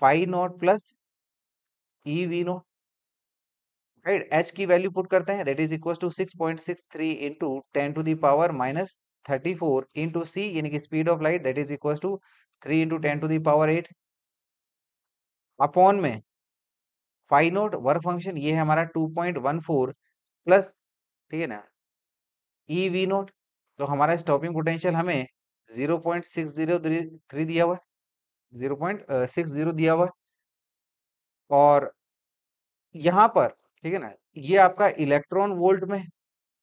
phi naught plus e we naught right h की वैल्यू पुट करते हैं that is equal to six point six three into ten to the power minus thirty four into c यानी कि speed of light that is equal to three into ten to the power eight upon में phi naught work function ये है हमारा two point one four plus ठीक है ना e we naught तो हमारा स्टॉपिंग पोटेंशियल हमें zero point six zero three दिया हुआ जीरो पॉइंट सिक्स जीरो दिया हुआ और यहां पर ठीक है ना ये आपका इलेक्ट्रॉन वोल्ट में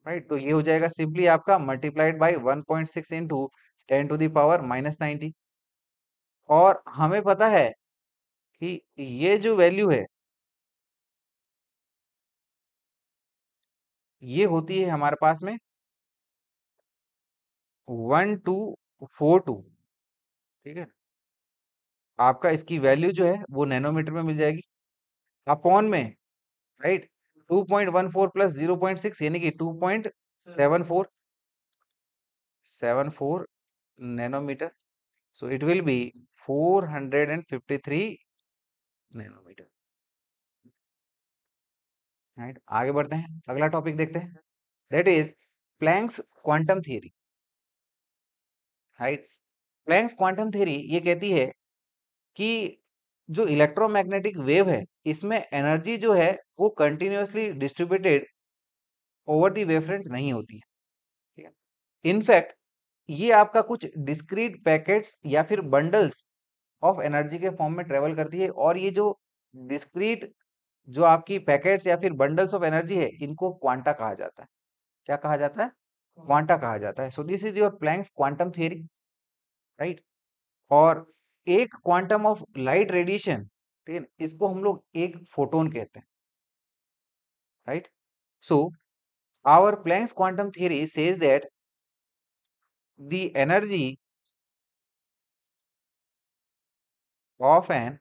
राइट तो ये हो जाएगा सिंपली आपका multiplied by one point six into ten to the power minus ninety और हमें पता है कि ये जो वैल्यू है ये होती है हमारे पास में वन टू फोर टू ठीक है आपका इसकी वैल्यू जो है वो नैनोमीटर में मिल जाएगी अपॉन में right two point one four plus zero point six यानी कि two point seven four seven four nanometre so it will four hundred and fifty three nanometre right आगे बढ़ते हैं अगला टॉपिक देखते हैं that is Planck's quantum theory right Planck's quantum theory ये कहती है कि जो इलेक्ट्रोमैग्नेटिक वेव है इसमें एनर्जी जो है वो continuously distributed over the wave नहीं होती है इनफैक्ट ये आपका कुछ डिस्क्रीट पैकेट्स या फिर बंडल्स ऑफ एनर्जी के फॉर्म में ट्रेवल करती है और ये जो डिस्क्रीट जो आपकी पैकेट्स या फिर बंडल्स ऑफ एनर्जी है इनको क्वांटा कहा जाता है क्या कहा जाता है क्वांटा कहा जाता है so this is your Planck's quantum theory right और एक क्वांटम ऑफ लाइट रेडिएशन ठीक है इसको हम लोग एक फोटोन कहते हैं right so our Planck's quantum theory says that the energy of an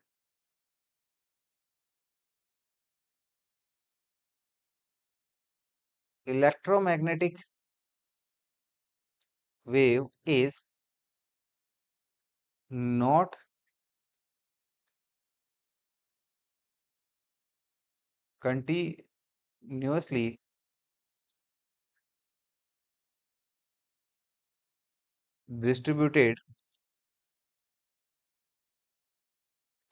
electromagnetic wave is not continuously distributed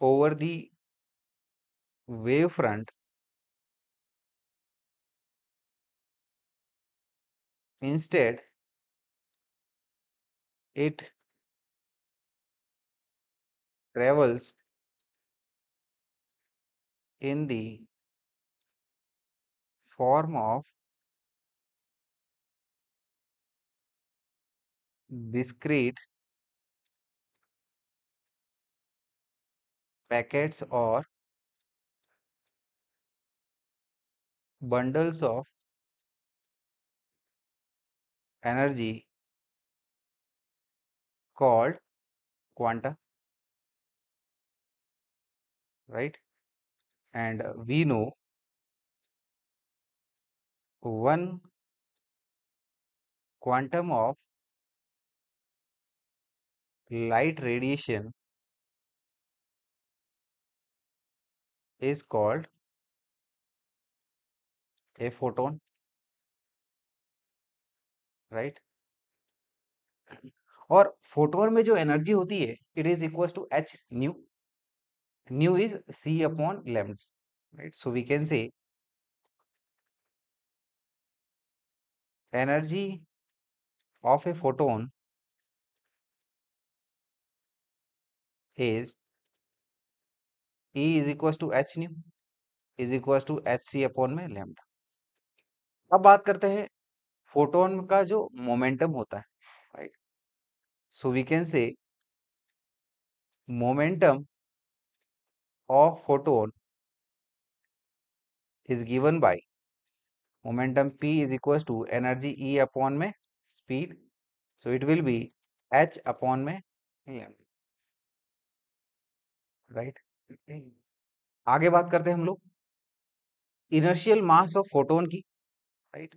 over the wavefront instead it travels in the form of discrete packets or bundles of energy called quanta right and we know one quantum of light radiation is called a photon right और photon में जो energy होती है it is equal to h nu nu is c upon lambda right so we can say energy of a photon is E is equals to h nu is equals to h C upon में lambda अब बात करते हैं photon का जो momentum होता है right So we can say momentum of photon is given by momentum p is equals to energy e upon me speed so it will be h upon में राइट right आगे बात करते हैं हम लोग इनर्शियल मास ऑफ फोटोन की right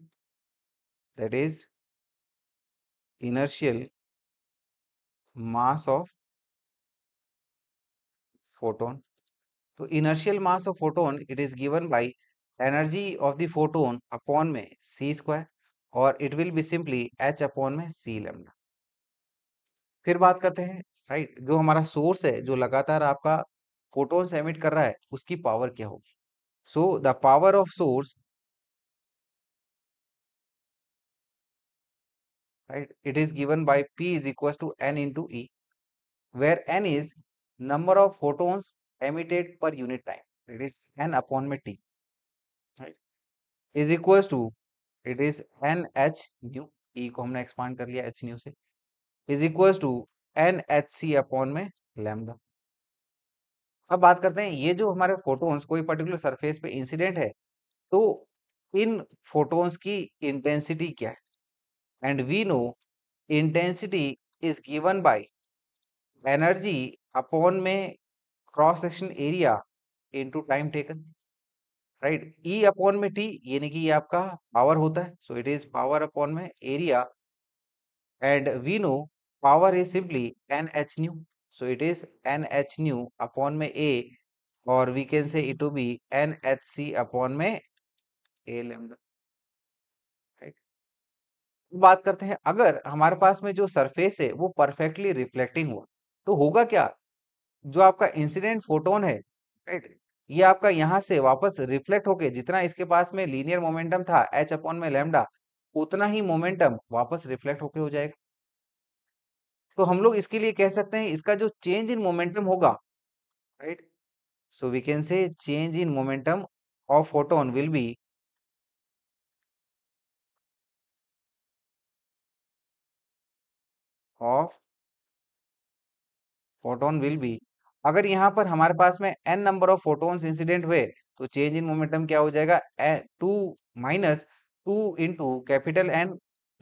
that is inertial mass of photon तो inertial mass of photon it is given by energy of the photon upon में सी स्क्वायर और it will be simply h upon में c lambda फिर बात करते हैं right right? जो हमारा सोर्स है जो लगातार आपका फोटोन एमिट कर रहा है उसकी पावर क्या होगी so the power of source right it is given by p is equals to n into e where n is number of photons emitted per unit time it is n upon me t right is equals to it is n h nu e ko humne expand kar liya h nu se is equals to n h c upon me lambda अब बात करते हैं ये जो हमारे photons कोई particular surface पे incident है तो इन फोटोन्स की इंटेंसिटी क्या है and we know intensity is given by energy upon में cross section area into time taken right E upon में टी यानी कि आपका पावर होता है so it is power upon में area and we know power is simply n h nu so it is n h nu upon में A और we can say it to be n h C upon में A lambda बात करते हैं अगर हमारे पास में जो सरफेस है वो परफेक्टली रिफ्लेक्टिंग हो तो होगा क्या जो आपका इंसिडेंट फोटोन है राइट ये आपका यहाँ से वापस रिफ्लेक्ट होके जितना इसके पास में लीनियर मोमेंटम था एच अपॉन में लेमडा उतना ही मोमेंटम वापस रिफ्लेक्ट होके हो जाएगा तो हम लोग इसके लिए कह सकते हैं इसका जो चेंज इन मोमेंटम होगा right so we can say change in momentum of photon will be of photon will be अगर यहां पर हमारे पास में n number of photon incident हुए तो चेंज इन मोमेंटम क्या हो जाएगा two minus two into capital N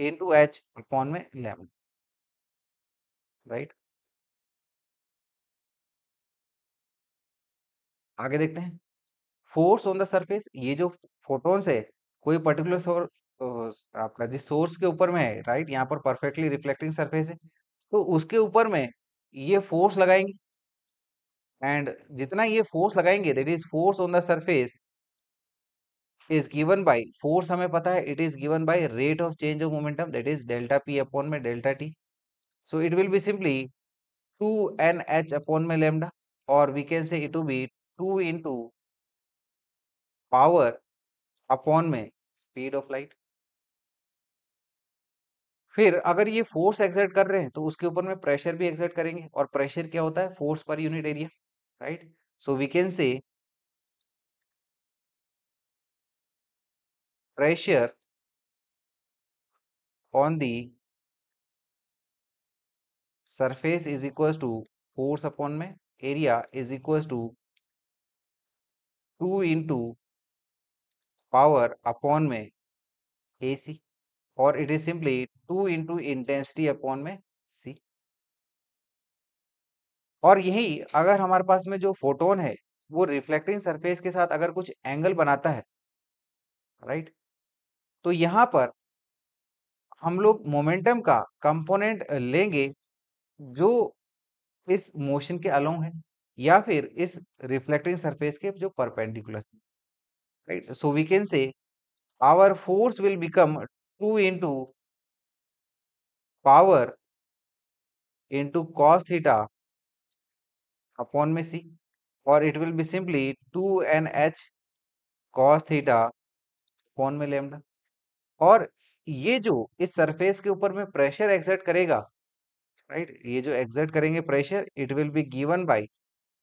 into h upon में इलेवन राइट आगे देखते हैं फोर्स ऑन द सरफेस ये जो फोटोन्स है कोई पर्टिकुलर तो आपका जिस सोर्स के ऊपर में है राइट यहाँ पर परफेक्टली रिफ्लेक्टिंग सरफेस है तो उसके ऊपर में ये फोर्स लगाएंगे एंड जितना ये फोर्स लगाएंगे that is force on the surface is given by force हमें पता है it is given by rate of change of momentum that is delta p upon में delta t so it will be simply two n h upon में lambda और we can say it be two into power upon में speed of light फिर अगर ये force exert कर रहे हैं तो उसके ऊपर में प्रेशर भी एक्सर्ट करेंगे और प्रेशर क्या होता है फोर्स पर unit area right so we can say pressure on the surface is equal to force upon में is equal to two 2 into power upon में एसी और it is simply two into intensity upon में c और यही अगर हमारे पास में जो फोटोन है वो रिफ्लेक्टिंग सरफेस के साथ अगर कुछ एंगल बनाता है राइट तो यहां पर हम लोग मोमेंटम का कंपोनेंट लेंगे जो इस मोशन के अलोंग है या फिर इस रिफ्लेक्टिंग सरफेस के जो perpendicular right so we can say our force will become 2 into power into cos theta upon में c or it will be simply 2nh cos theta upon में lambda और ये जो इस सरफेस के ऊपर में प्रेशर एक्सर्ट करेगा राइट right? ये जो एक्सर्ट करेंगे pressure it will be given by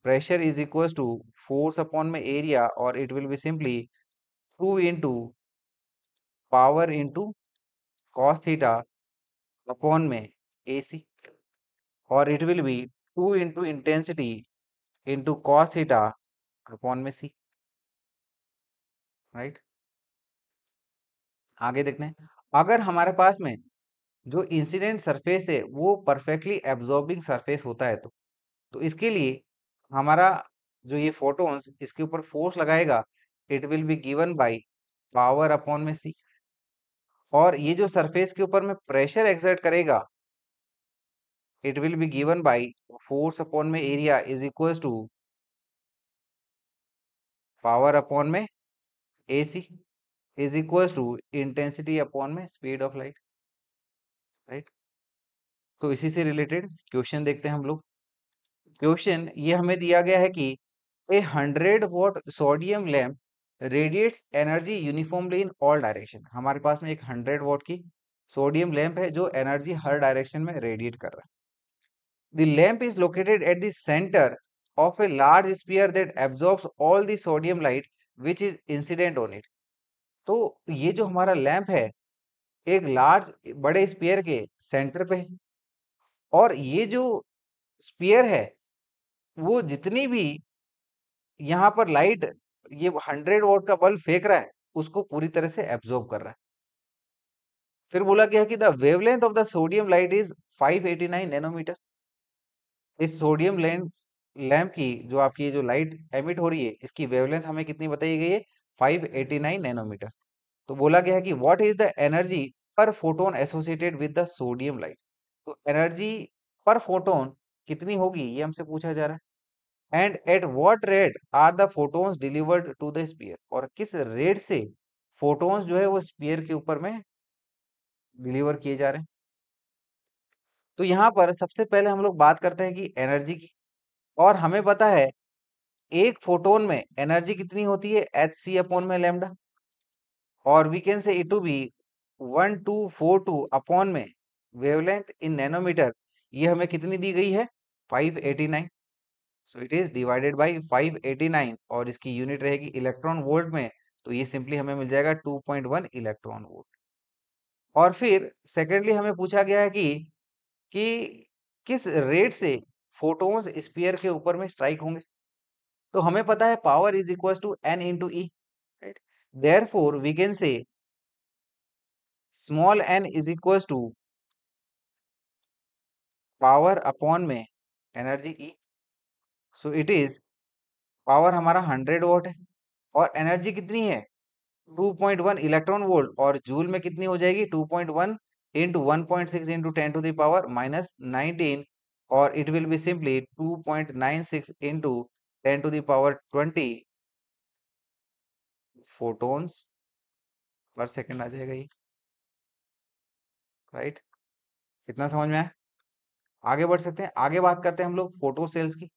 pressure is equal to force upon में एरिया और it will be simply two into power into cos theta upon me AC or it will be 2 into intensity into cos theta upon me C right right? आगे देखते हैं अगर हमारे पास में जो इंसिडेंट सरफेस है वो परफेक्टली एब्जॉर्बिंग सरफेस होता है तो तो इसके लिए हमारा जो ये फोटोन्स इसके ऊपर फोर्स लगाएगा it will be given by power upon में सी और ये जो सरफेस के ऊपर में प्रेशर एक्सर्ट करेगा it will be given by force upon में area is equal to power upon में A c is equal to intensity upon में स्पीड ऑफ लाइट राइट तो इसी से रिलेटेड क्वेश्चन देखते हैं हम लोग क्वेश्चन ये हमें दिया गया है कि a hundred watt sodium lamp radiates energy uniformly in all direction हमारे पास में एक हंड्रेड वोट की सोडियम लैंप है जो एनर्जी हर डायरेक्शन में रेडिएट कर रहा है the lamp is located at the centre of a large sphere that absorb all the sodium light which is incident on it तो ये जो हमारा लैंप है एक लार्ज बड़े स्पीयर के सेंटर पे है और ये जो स्पीयर है वो जितनी भी यहाँ पर लाइट ये हंड्रेड वोट का बल्ब फेंक रहा है उसको पूरी तरह से एब्जॉर्ब कर रहा है फिर बोला गया कि the wavelength of the sodium light is 589 nanometre इस सोडियम लैंप लैम्प की जो आपकी जो लाइट एमिट हो रही है इसकी वेवलेंथ हमें कितनी बताई गई है 589 नैनोमीटर तो बोला गया है कि what is the energy per photon associated with the sodium light तो एनर्जी पर फोटोन कितनी होगी ये हमसे पूछा जा रहा है and at what rate are the photons delivered to the sphere और किस रेट से फोटोन्स जो है वो स्पीयर के ऊपर में डिलीवर किए जा रहे हैं तो यहाँ पर सबसे पहले हम लोग बात करते हैं कि एनर्जी की और हमें पता है एक फोटोन में एनर्जी कितनी होती है एच सी अपॉन में लेमडा और we can say a to be one two four two upon में वेवलेंथ इन नैनोमीटर ये हमें कितनी दी गई है five eighty nine so it is divided by 589 और इसकी यूनिट रहेगी इलेक्ट्रॉन वोल्ट में तो ये सिंपली हमें मिल जाएगा 2.1 इलेक्ट्रॉन वोल्ट और फिर सेकेंडली हमें पूछा गया है कि कि किस रेट से फोटोन्स स्पीयर के ऊपर में स्ट्राइक होंगे तो हमें पता है power is equal to N into E right therefore we can say small N is equal to power upon में energy E e. So it is power हमारा हंड्रेड वोट है और एनर्जी कितनी है 2.1 इलेक्ट्रॉन वोल्ट और joule में कितनी हो जाएगी 2.1 point one into one point six into ten to the power minus nineteen और it will be simply 2.96 point nine six into ten to the power twenty photons per second आ जाएगा ये राइट कितना समझ में आया आगे बढ़ सकते हैं आगे बात करते हैं हम लोग फोटो सेल्स की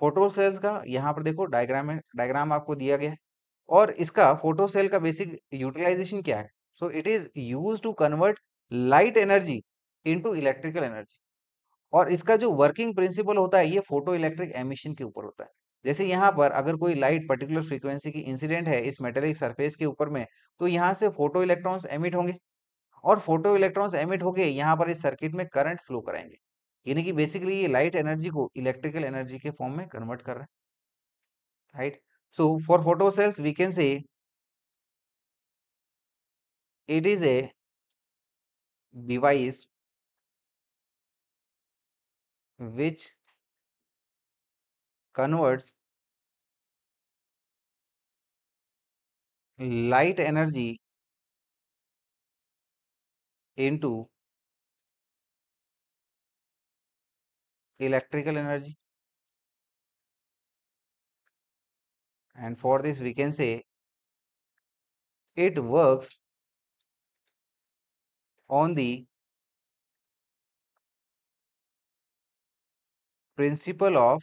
फोटोसेल्स का यहाँ पर देखो डायग्राम है डायग्राम आपको दिया गया है और इसका फोटोसेल का बेसिक यूटिलाइजेशन क्या है so it is use to convert light energy into electrical energy और इसका जो वर्किंग प्रिंसिपल होता है ये फोटो इलेक्ट्रिक एमिशन के ऊपर होता है जैसे यहाँ पर अगर कोई लाइट पर्टिकुलर फ्रीक्वेंसी की इंसिडेंट है इस मेटेलिक सरफेस के ऊपर में तो यहाँ से फोटो इलेक्ट्रॉन्स एमिट होंगे और फोटो इलेक्ट्रॉन्स एमिट होके यहाँ पर इस सर्किट में करंट फ्लो कराएंगे यानी कि बेसिकली ये लाइट एनर्जी को इलेक्ट्रिकल एनर्जी के फॉर्म में कन्वर्ट कर रहा है right so for photo cells we can say it is a device which converts light energy into electrical energy and for this we can say it works on the principle of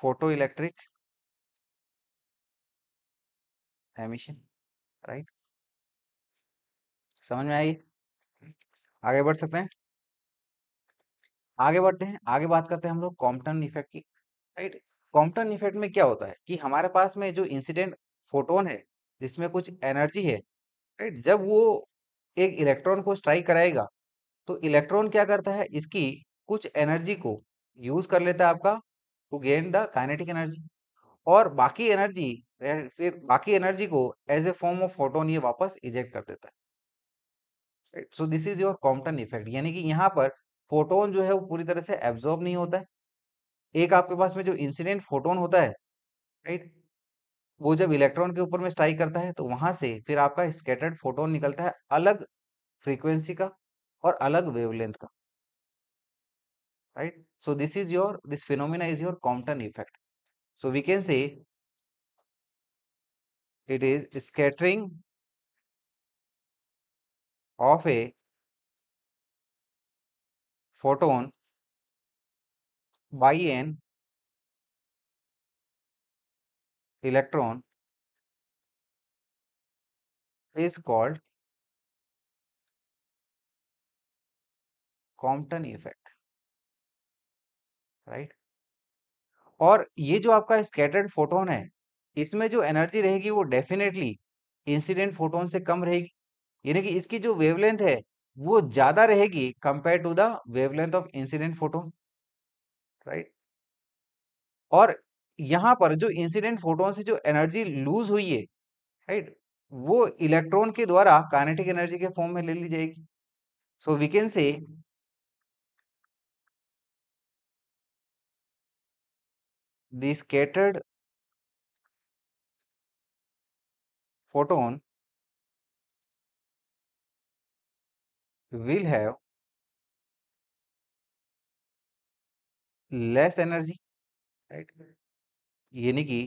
photoelectric emission right समझ में आई आगे बढ़ सकते हैं आगे बढ़ते हैं आगे बात करते हैं हम लोग कॉम्पटन इफेक्ट की राइट कॉम्पटन इफेक्ट में क्या होता है कि हमारे पास में जो इंसिडेंट फोटोन है जिसमें कुछ एनर्जी है राइट जब वो एक इलेक्ट्रॉन को स्ट्राइक कराएगा तो इलेक्ट्रॉन क्या करता है इसकी कुछ एनर्जी को यूज कर लेता है आपका to gain the kinetic energy और बाकी एनर्जी फिर बाकी एनर्जी को as a form of photon ये वापस इजेक्ट कर देता है so this is your Compton effect यानी कि यहाँ पर फोटोन जो है वो पूरी तरह से एब्जॉर्ब नहीं होता है एक आपके पास में जो इंसिडेंट फोटोन होता है राइट वो जब इलेक्ट्रॉन के ऊपर में स्ट्राइक करता है तो वहां से फिर आपका स्केटर्ड फोटोन निकलता है अलग फ्रीक्वेंसी का और अलग वेवलेंथ का right so this is your this phenomena is your Compton effect so we can say it is scattering of a photon by an electron is called Compton effect right और ये जो आपका scattered photon है इसमें जो energy रहेगी वो definitely incident photon से कम रहेगी यानी कि इसकी जो वेवलेंथ है वो ज्यादा रहेगी compare to the wavelength of incident photon right और यहां पर जो इंसिडेंट फोटोन से जो एनर्जी लूज हुई है राइट वो इलेक्ट्रॉन के द्वारा काइनेटिक एनर्जी के फॉर्म में ले ली जाएगी so we can say the photon will have less energy, right? यानी कि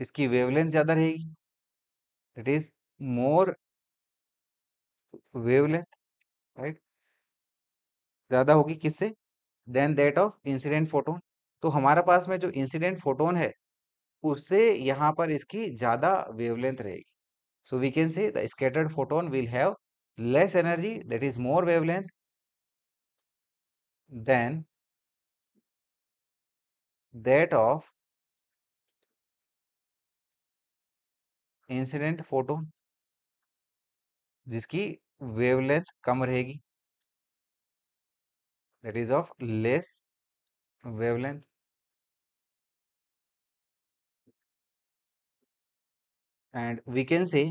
इसकी वेवलेंथ ज्यादा रहेगी that is more wavelength right ज्यादा होगी किससे than that of incident photon तो हमारे पास में जो इंसिडेंट फोटोन है उससे यहाँ पर इसकी ज्यादा वेवलेंथ रहेगी so we can say the scattered photon will have less energy that is more wavelength than that of incident photo जिसकी वेवलेंथ कम रहेगी that is of less wavelength and we can see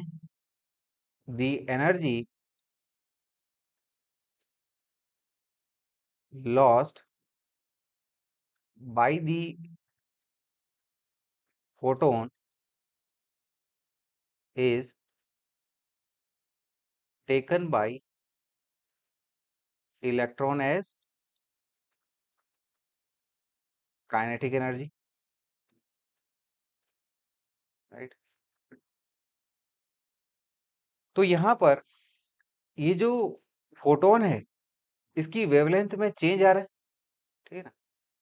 the energy lost by the photon is taken by electron as kinetic energy right तो यहां पर ये जो photon है इसकी वेवलेंथ में चेंज आ रहा है ठीक है ना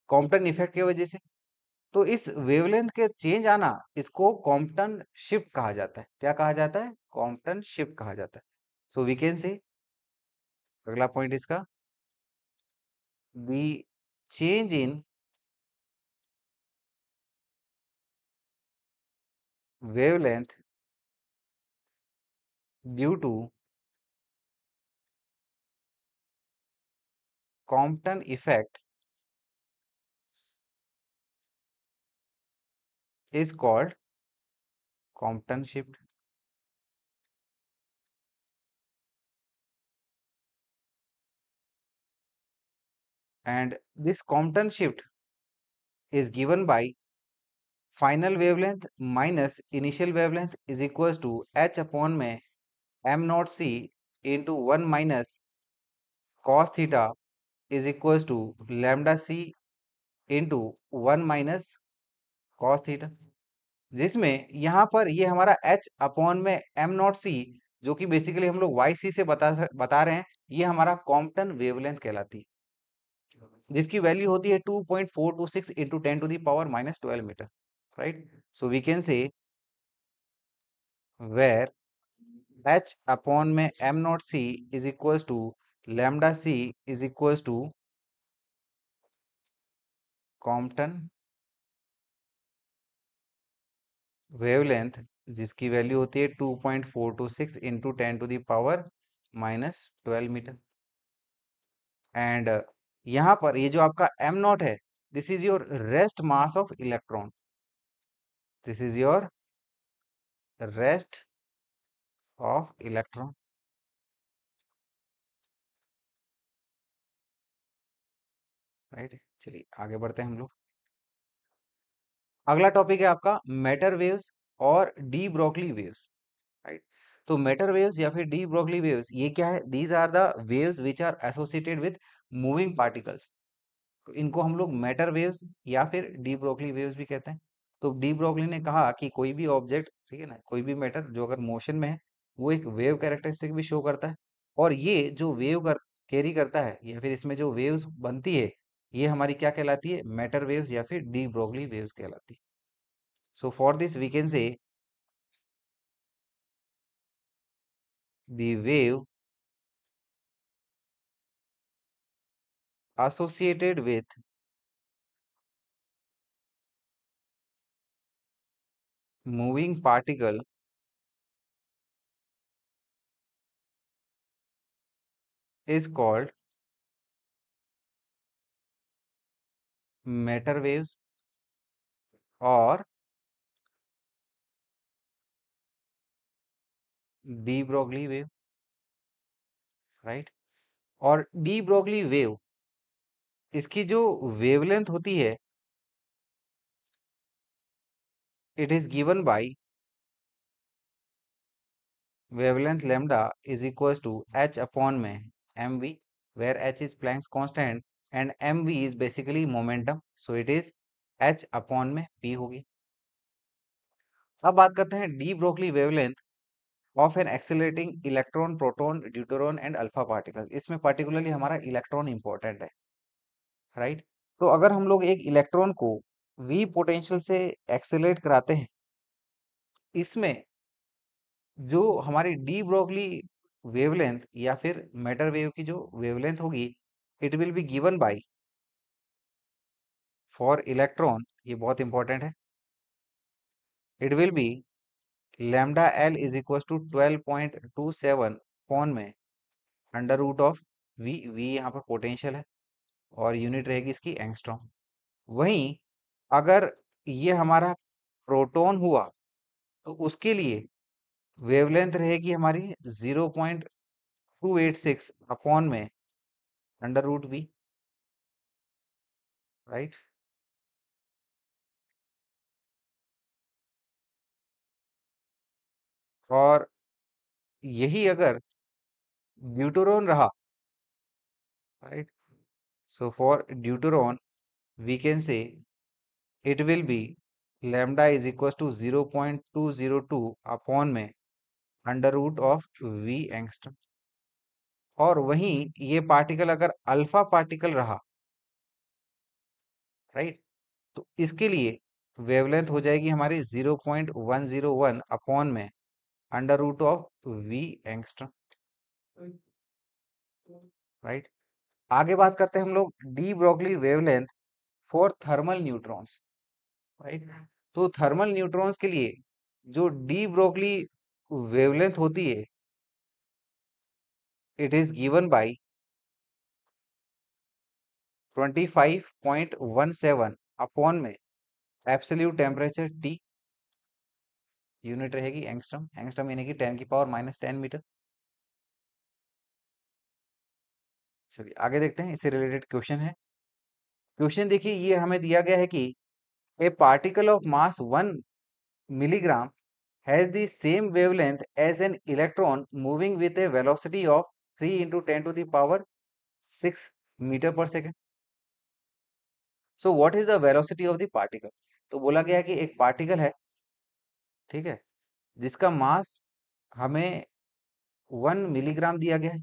कॉम्पटन इफेक्ट की वजह से तो इस वेवलेंथ के चेंज आना इसको कॉम्पटन शिफ्ट कहा जाता है क्या कहा जाता है कॉम्पटन शिफ्ट कहा जाता है सो वी कैन सी अगला पॉइंट इसका the change in wavelength due to Compton effect is called Compton shift. And this Compton shift is given by final wavelength minus initial wavelength is equals to h upon m naught c into 1 minus cos theta is equals to lambda c into one minus cos theta जिसमें यहाँ पर ये हमारा H upon में M naught C जो कि basically हम लोग वाई सी से बता बता रहे हैं ये हमारा कॉम्पटन वेवलेंथ कहलाती है जिसकी वैल्यू होती है two point four two six into ten to the power minus twelve metre right so we can say where H upon में M naught C is equal to lambda c is equals to Compton wavelength जिसकी value होती है 2.426 into ten to the power minus twelve metre and यहां पर ये जो आपका M naught है this is your rest mass of electron this is your rest of electron right चलिए आगे बढ़ते हैं हम लोग अगला टॉपिक है आपका मैटर वेव्स और डी ब्रोकली वेव्स राइट तो मैटर वेव्स या फिर डी ब्रोकली वेव्स ये क्या है these are the waves which are associated with moving particles तो इनको हम लोग मैटर वेव्स या फिर डी ब्रोकली वेव्स भी कहते हैं तो डी ब्रोकली ने कहा कि कोई भी ऑब्जेक्ट ठीक है ना कोई भी मैटर जो अगर मोशन में है वो एक वेव कैरेक्टरिस्टिक भी शो करता है और ये जो वेव कर कैरी करता है या फिर इसमें जो वेव्स बनती है ये हमारी क्या कहलाती है मैटर वेव्स या फिर डी ब्रोगली वेव्स कहलाती है so for this we can say wave associated with moving particle is called matter waves और डी ब्रोगली वेव राइट और डी ब्रोगली वेव इसकी जो वेवलेंथ होती है it is given by wavelength lambda is equal to H upon में M V where H is Planck's constant and M V is basically momentum so it is H upon में P होगी अब बात करते हैं D Broglie wavelength of an accelerating electron proton deuteron and alpha particle इसमें particularly हमारा electron important है right right? तो अगर हम लोग एक इलेक्ट्रॉन को वी पोटेंशियल से एक्सेलेट कराते हैं इसमें जो हमारी डी ब्रोकली वेवलेंथ या फिर मैटर वेव की जो वेवलेंथ होगी it will be given by for electron ये बहुत इंपॉर्टेंट है it will be lambda L is equal to twelve point two seven कौन में under root of V V यहाँ पर पोटेंशियल है और यूनिट रहेगी इसकी एंगस्ट्रॉन्ग वहीं अगर ये हमारा प्रोटोन हुआ तो उसके लिए वेवलेंथ रहेगी हमारी zero point two eight six upon में under root v right और यही अगर ड्यूटोरोन रहा right so for deuteron we can say it will be lambda is equal to zero point two zero two upon में under root of V angstrom और वहीं ये particle अगर alpha particle रहा राइट तो इसके लिए वेवलेंथ हो जाएगी हमारी 0.101 अपॉन में under root of V angstrom right आगे बात करते हैं हम लोग de Broglie wavelength for thermal neutrons right तो थर्मल न्यूट्रॉन्स के लिए जो डी ब्रोगली वेवलेंथ होती है it is given by 25.17 upon में एब्सोल्यूट टेम्परेचर टी यूनिट रहेगी एंगस्ट्रम एंगस्ट्रम यानी कि 10 की पावर माइनस टेन मीटर चलिए आगे देखते हैं इससे रिलेटेड क्वेश्चन है क्वेश्चन देखिए ये हमें दिया गया है कि a particle of mass one milligram has the same wavelength as an electron moving with a velocity of three into ten to the power six metre per second so what is the velocity of the particle तो बोला गया कि एक particle है ठीक है जिसका मास हमें वन मिलीग्राम दिया गया है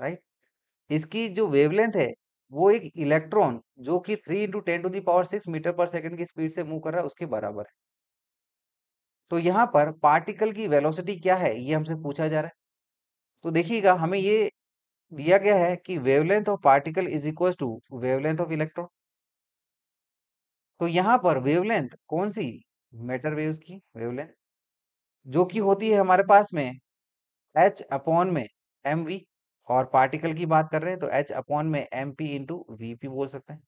राइट इसकी जो वेवलेंथ है वो एक इलेक्ट्रॉन जो कि three into ten to the power six metre per second की स्पीड से मूव कर रहा है उसके बराबर है तो यहां पर पार्टिकल की वेलोसिटी क्या है ये हमसे पूछा जा रहा है तो देखिएगा हमें ये दिया गया है कि wavelength of particle is equal to wavelength of electron तो यहाँ पर वेवलेंथ कौन सी मेटर वेव्स की वेवलेंथ जो कि होती है हमारे पास में एच अपॉन में एम वी और पार्टिकल की बात कर रहे हैं तो एच अपॉन में M P into V P बोल सकते हैं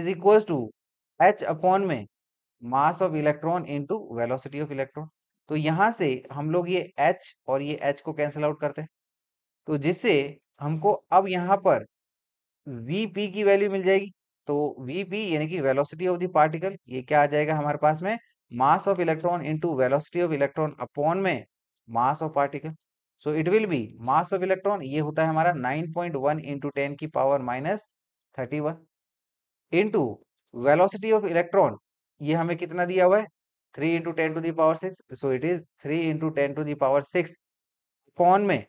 is equal to H upon में mass of electron into velocity of electron तो यहां से हम लोग ये एच और ये एच को कैंसिल आउट करते हैं तो जिससे हमको अब यहाँ पर वी पी की वैल्यू मिल जाएगी तो वी पी यानी कि वेलोसिटी ऑफ द पार्टिकल ये क्या आ जाएगा हमारे पास में mass of electron into velocity of electron upon में mass of particle so it will be mass of electron ये होता है हमारा 9.1 पॉइंट वन इंटू टेन की power minus thirty one into velocity of electron ये हमें कितना दिया हुआ है three into ten to the power six so it is three into ten to the power six upon में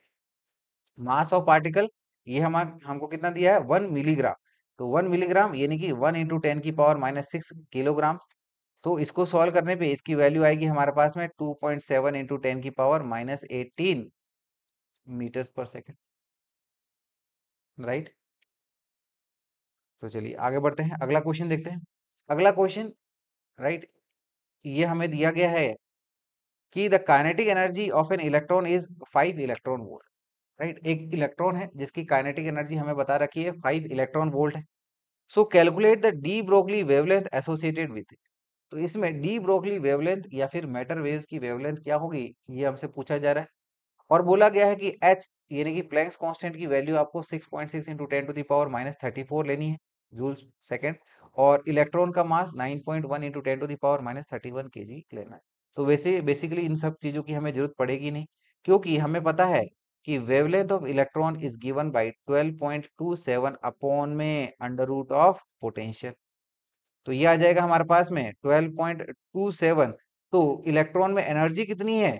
मास ऑफ पार्टिकल ये हमारे हमको कितना दिया है वन मिलीग्राम तो वन मिलीग्राम यानी कि वन इंटू टेन की पावर माइनस सिक्स किलोग्राम तो इसको सॉल्व करने पे इसकी वैल्यू आएगी हमारे पास में two point seven into ten की power minus eighteen metres per second right तो चलिए आगे बढ़ते हैं अगला क्वेश्चन देखते हैं अगला क्वेश्चन राइट ये हमें दिया गया है कि the kinetic energy of an electron is five electron volt right एक इलेक्ट्रॉन है जिसकी काइनेटिक एनर्जी हमें बता रखी है फाइव इलेक्ट्रॉन वोल्ट है so calculate the de Broglie wavelength associated with तो इसमें डी ब्रोकली वेवलेंथ या फिर मैटर वेव्स की वेवलेंथ क्या होगी ये हमसे पूछा जा रहा है और बोला गया है कि एच यानी कि प्लैंक्स कॉन्स्टेंट की वैल्यू आपको six point six into ten to the power minus thirty four लेनी है जूल्स सेकेंड और इलेक्ट्रॉन का mass nine point one into ten to the power minus thirty one K G लेना है तो वैसे बेसिकली इन सब चीज़ों की हमें जरूरत पड़ेगी नहीं क्योंकि हमें पता है कि wavelength of electron is given by 12.27 upon में अंडर रूट ऑफ पोटेंशियल तो ये आ जाएगा हमारे पास में 12.27 तो इलेक्ट्रॉन में एनर्जी कितनी है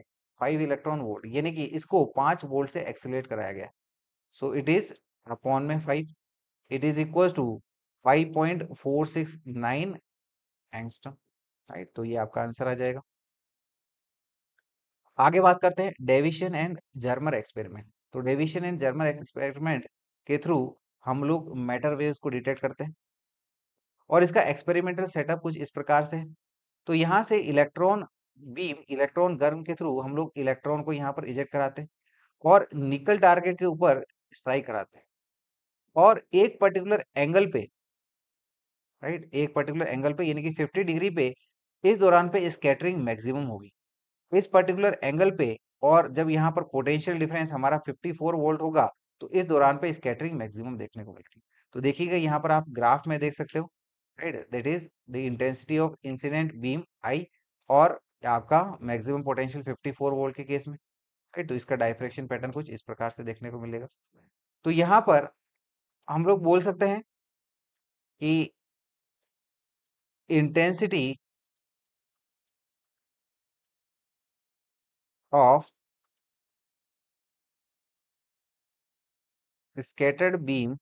5 इलेक्ट्रॉन वोल्ट यानी कि इसको 5 वोल्ट से एक्सिलेट कराया गया सो इट इज अपॉन में 5 it is equal to 5.469 angstrom right तो ये आपका आंसर आ जाएगा आगे बात करते हैं डेविशन एंड जर्मर एक्सपेरिमेंट तो Davisson and Germer hmm. Experiment के थ्रू हम लोग मैटर वेव्स को डिटेक्ट करते हैं और इसका एक्सपेरिमेंटल सेटअप कुछ इस प्रकार से है तो यहाँ से इलेक्ट्रॉन बीम इलेक्ट्रॉन गर्म के थ्रू हम लोग इलेक्ट्रॉन को यहाँ पर इजेक्ट कराते हैं और निकल टारगेट के ऊपर स्ट्राइक कराते हैं और एक पर्टिकुलर एंगल पे राइट एक पर्टिकुलर एंगल पे यानी कि 50 डिग्री पे इस दौरान पे स्कैटरिंग मैक्सिमम होगी इस पर्टिकुलर एंगल पे और जब यहाँ पर पोटेंशियल डिफरेंस हमारा 54 वोल्ट होगा तो इस दौरान पे स्कैटरिंग मैक्सिमम देखने को मिलती है तो देखिएगा यहाँ पर आप ग्राफ में देख सकते हो right that is the intensity of incident beam I और आपका मैक्सिमम पोटेंशियल 54 वोल्ट के केस में राइट तो इसका डायफ्रेक्शन पैटर्न कुछ इस प्रकार से देखने को मिलेगा तो यहाँ पर हम लोग बोल सकते हैं कि intensity of scattered beam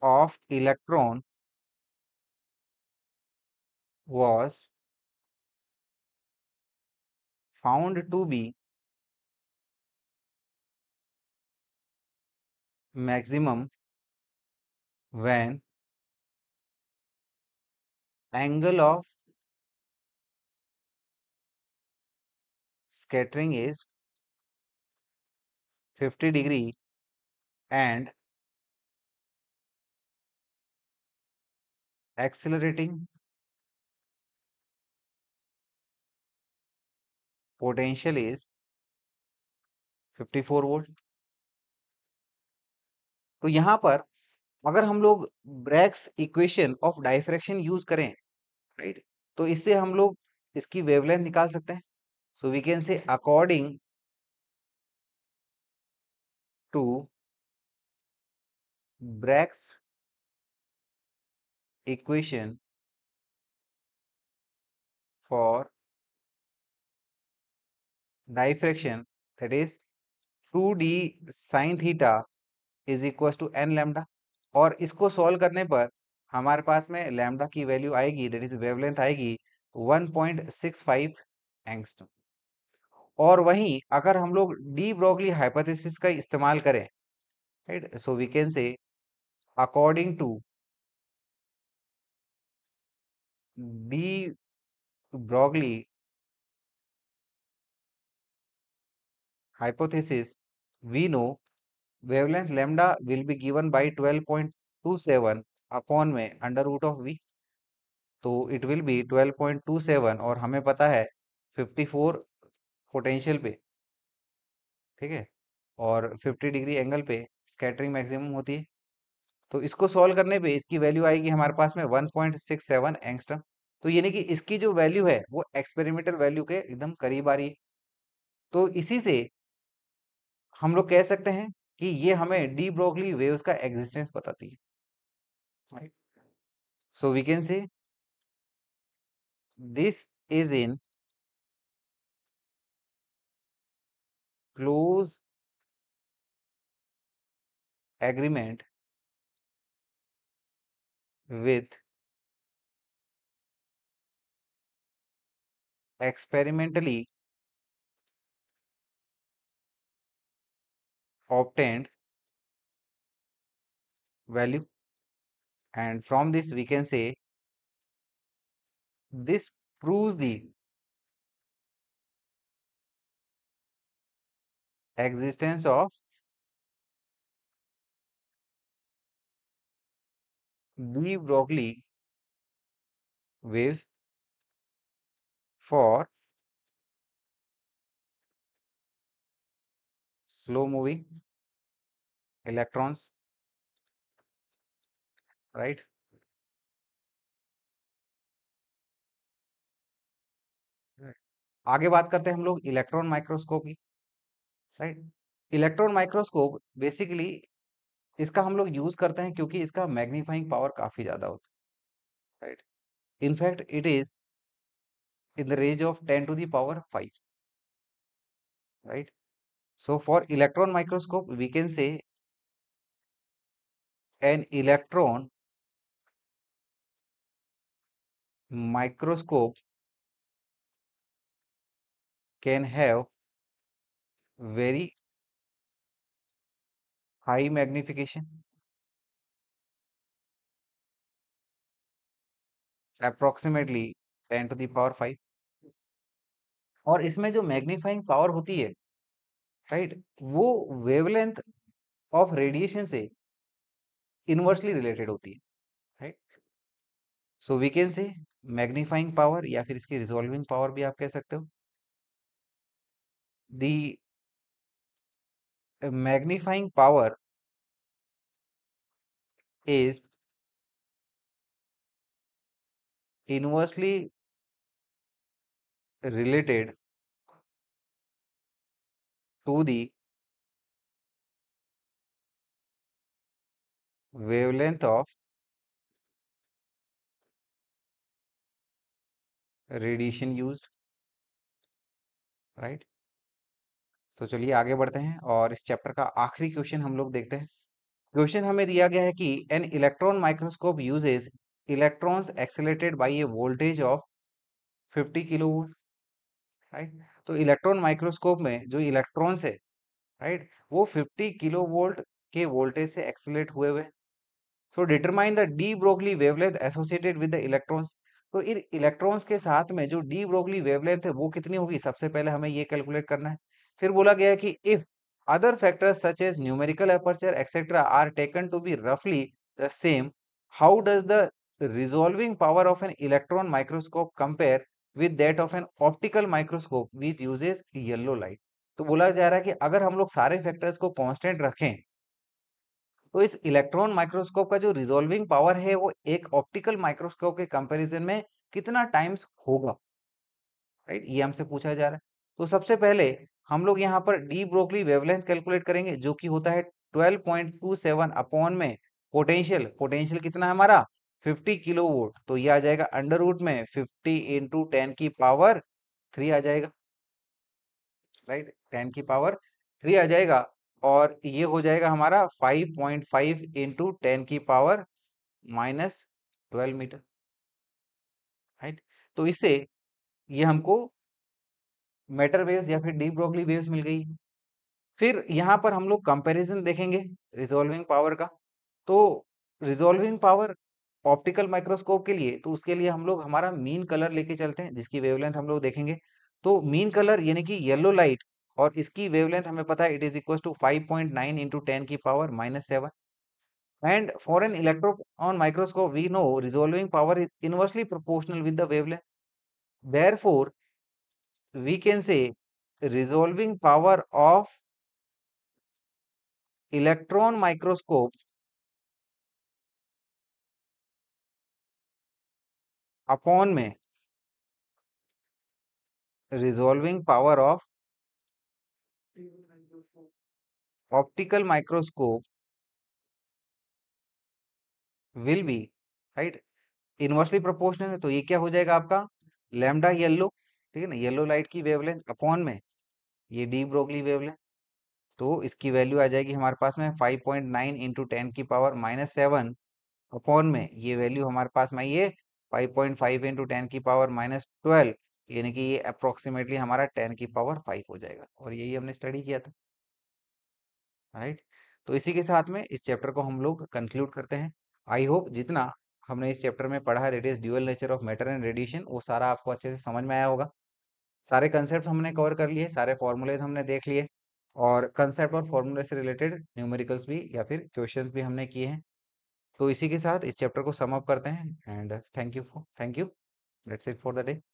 of electron was found to be maximum when angle of scattering is 50 hmm. degree and accelerating hmm. potential is 54 volt तो यहां पर अगर हम लोग Bragg's equation of diffraction use करें राइट तो इससे हम लोग इसकी वेवलेंथ निकाल सकते हैं So we can say according to brack's equation for diffraction that is 2d sin theta is equals to n lambda और इसको सॉल्व करने पर हमारे पास में लैमडा की वैल्यू आएगी दैट इज वेवलेंथ आएगी 1.65 एंगस्ट्रम और वहीं अगर हम लोग डी ब्रोगली हाइपोथेसिस का इस्तेमाल करें right so we can say according to de Broglie hypothesis we know wavelength lambda will be given by 12.27 two seven upon में अंडर रूट ऑफ वी तो इट विल बी 12.27 और हमें पता है 54 potential पे ठीक है और 50 डिग्री एंगल पे स्कैटरिंग मैक्सिमम होती है तो इसको सॉल्व करने पे इसकी वैल्यू आएगी हमारे पास में 1.67 पॉइंट तो यानी कि इसकी जो वैल्यू है वो एक्सपेरिमेंटल वैल्यू के एकदम करीब आ रही है तो इसी से हम लोग कह सकते हैं कि ये हमें डी ब्रोकली वेव्स का एग्जिस्टेंस बताती है so we can say this is in close agreement with experimentally obtained value and from this we can say this proves the existence of de Broglie waves for slow moving electrons right आगे बात करते हैं हम लोग electron microscope की right electron microscope basically इसका हम लोग यूज करते हैं क्योंकि इसका मैग्नीफाइंग पावर काफी ज्यादा होता है right in fact it is in the range of ten to the power five right so for electron microscope we can say an electron microscope can have very high magnification approximately ten to the power five और इसमें जो magnifying power होती है right वो wavelength of radiation से inversely related होती है right so we can say magnifying power या फिर इसकी रिजोल्विंग पावर भी आप कह सकते हो दी magnifying power is inversely related to the wavelength of radiation used right तो चलिए आगे बढ़ते हैं और इस चैप्टर का आखिरी क्वेश्चन हम लोग देखते हैं क्वेश्चन हमें दिया गया है कि an electron microscope uses electrons accelerated by a voltage of 50 kilo volt right तो इलेक्ट्रॉन माइक्रोस्कोप में जो इलेक्ट्रॉन्स है राइट वो 50 किलो वोल्ट के वोल्टेज से एक्सेलेट हुए हुए so determine the de Broglie wavelength associated with the electrons तो इन इलेक्ट्रॉन्स के साथ में जो डी ब्रोगली वेवलेंथ है वो कितनी होगी सबसे पहले हमें ये कैलकुलेट करना है फिर बोला गया कि if other factors such as numerical aperture etcetera are taken to be रफली the same how does the resolving power of an electron microscope compare with that of an optical microscope with uses yellow light तो बोला जा रहा है कि अगर हम लोग सारे फैक्टर्स को कॉन्स्टेंट रखें तो इस इलेक्ट्रॉन माइक्रोस्कोप का जो रिजोल्विंग पावर है वो एक ऑप्टिकल माइक्रोस्कोप के कंपेरिजन में कितना टाइम्स होगा राइट right? ये हमसे पूछा जा रहा है तो सबसे पहले हम लोग यहाँ पर डी ब्रोकली वेवलेंथ कैलकुलेट करेंगे जो कि होता है 12.27 अपॉन में पोटेंशियल पोटेंशियल कितना है हमारा 50 किलो वोट तो ये आ जाएगा अंडर रूट में 50 इंटू टेन की पावर थ्री आ जाएगा राइट टेन की पावर थ्री आ जाएगा और ये हो जाएगा हमारा 5.5 पॉइंट फाइव इंटू टेन की power minus twelve metre right तो इससे ये हमको मेटर वेव्स या फिर डीप ब्रोकली वेव्स मिल गई फिर यहाँ पर हम लोग कंपेरिजन देखेंगे रिजोल्विंग पावर का तो रिजोल्विंग पावर ऑप्टिकल माइक्रोस्कोप के लिए तो उसके लिए हम लोग हमारा मीन कलर लेके चलते हैं जिसकी वेवलेंथ हम लोग देखेंगे तो मीन कलर यानी कि येलो लाइट और इसकी वेवलेंथ हमें पता है it is equal to 5.9 point nine into ten की power minus seven and for an electron microscope we know resolving power is inversely proportional with the wavelength therefore we can say resolving power of electron microscope upon me resolving power of optical microscope will be right inversely proportional है तो ये क्या हो जाएगा आपका lambda yellow ठीक है ना येलो लाइट की वेवलेंथ अपॉन में ये डी ब्रोगली वेवलेंथ तो इसकी वैल्यू आ जाएगी हमारे पास में 5.9 पॉइंट नाइन इंटू टेन की पावर माइनस सेवन अपॉन में ये वैल्यू हमारे पास में ये 5.5 पॉइंट फाइव इंटू टेन की पावर माइनस ट्वेल्व यानी कि ये अप्रोक्सीमेटली हमारा टेन की पावर फाइव हो जाएगा और यही हमने स्टडी किया था राइट तो इसी के साथ में इस चैप्टर को हम लोग कंक्लूड करते हैं आई होप जितना हमने इस चैप्टर में पढ़ा है that is dual nature of matter and radiation वो सारा आपको अच्छे से समझ में आया होगा सारे कंसेप्ट हमने कवर कर लिए सारे फॉर्मूलेज हमने देख लिए और कंसेप्ट और फॉर्मूले हम्म। से रिलेटेड न्यूमेरिकल्स भी या फिर क्वेश्चंस भी हमने किए हैं तो इसी के साथ इस चैप्टर को सम अप करते हैं and thank you for thank you let's it for the day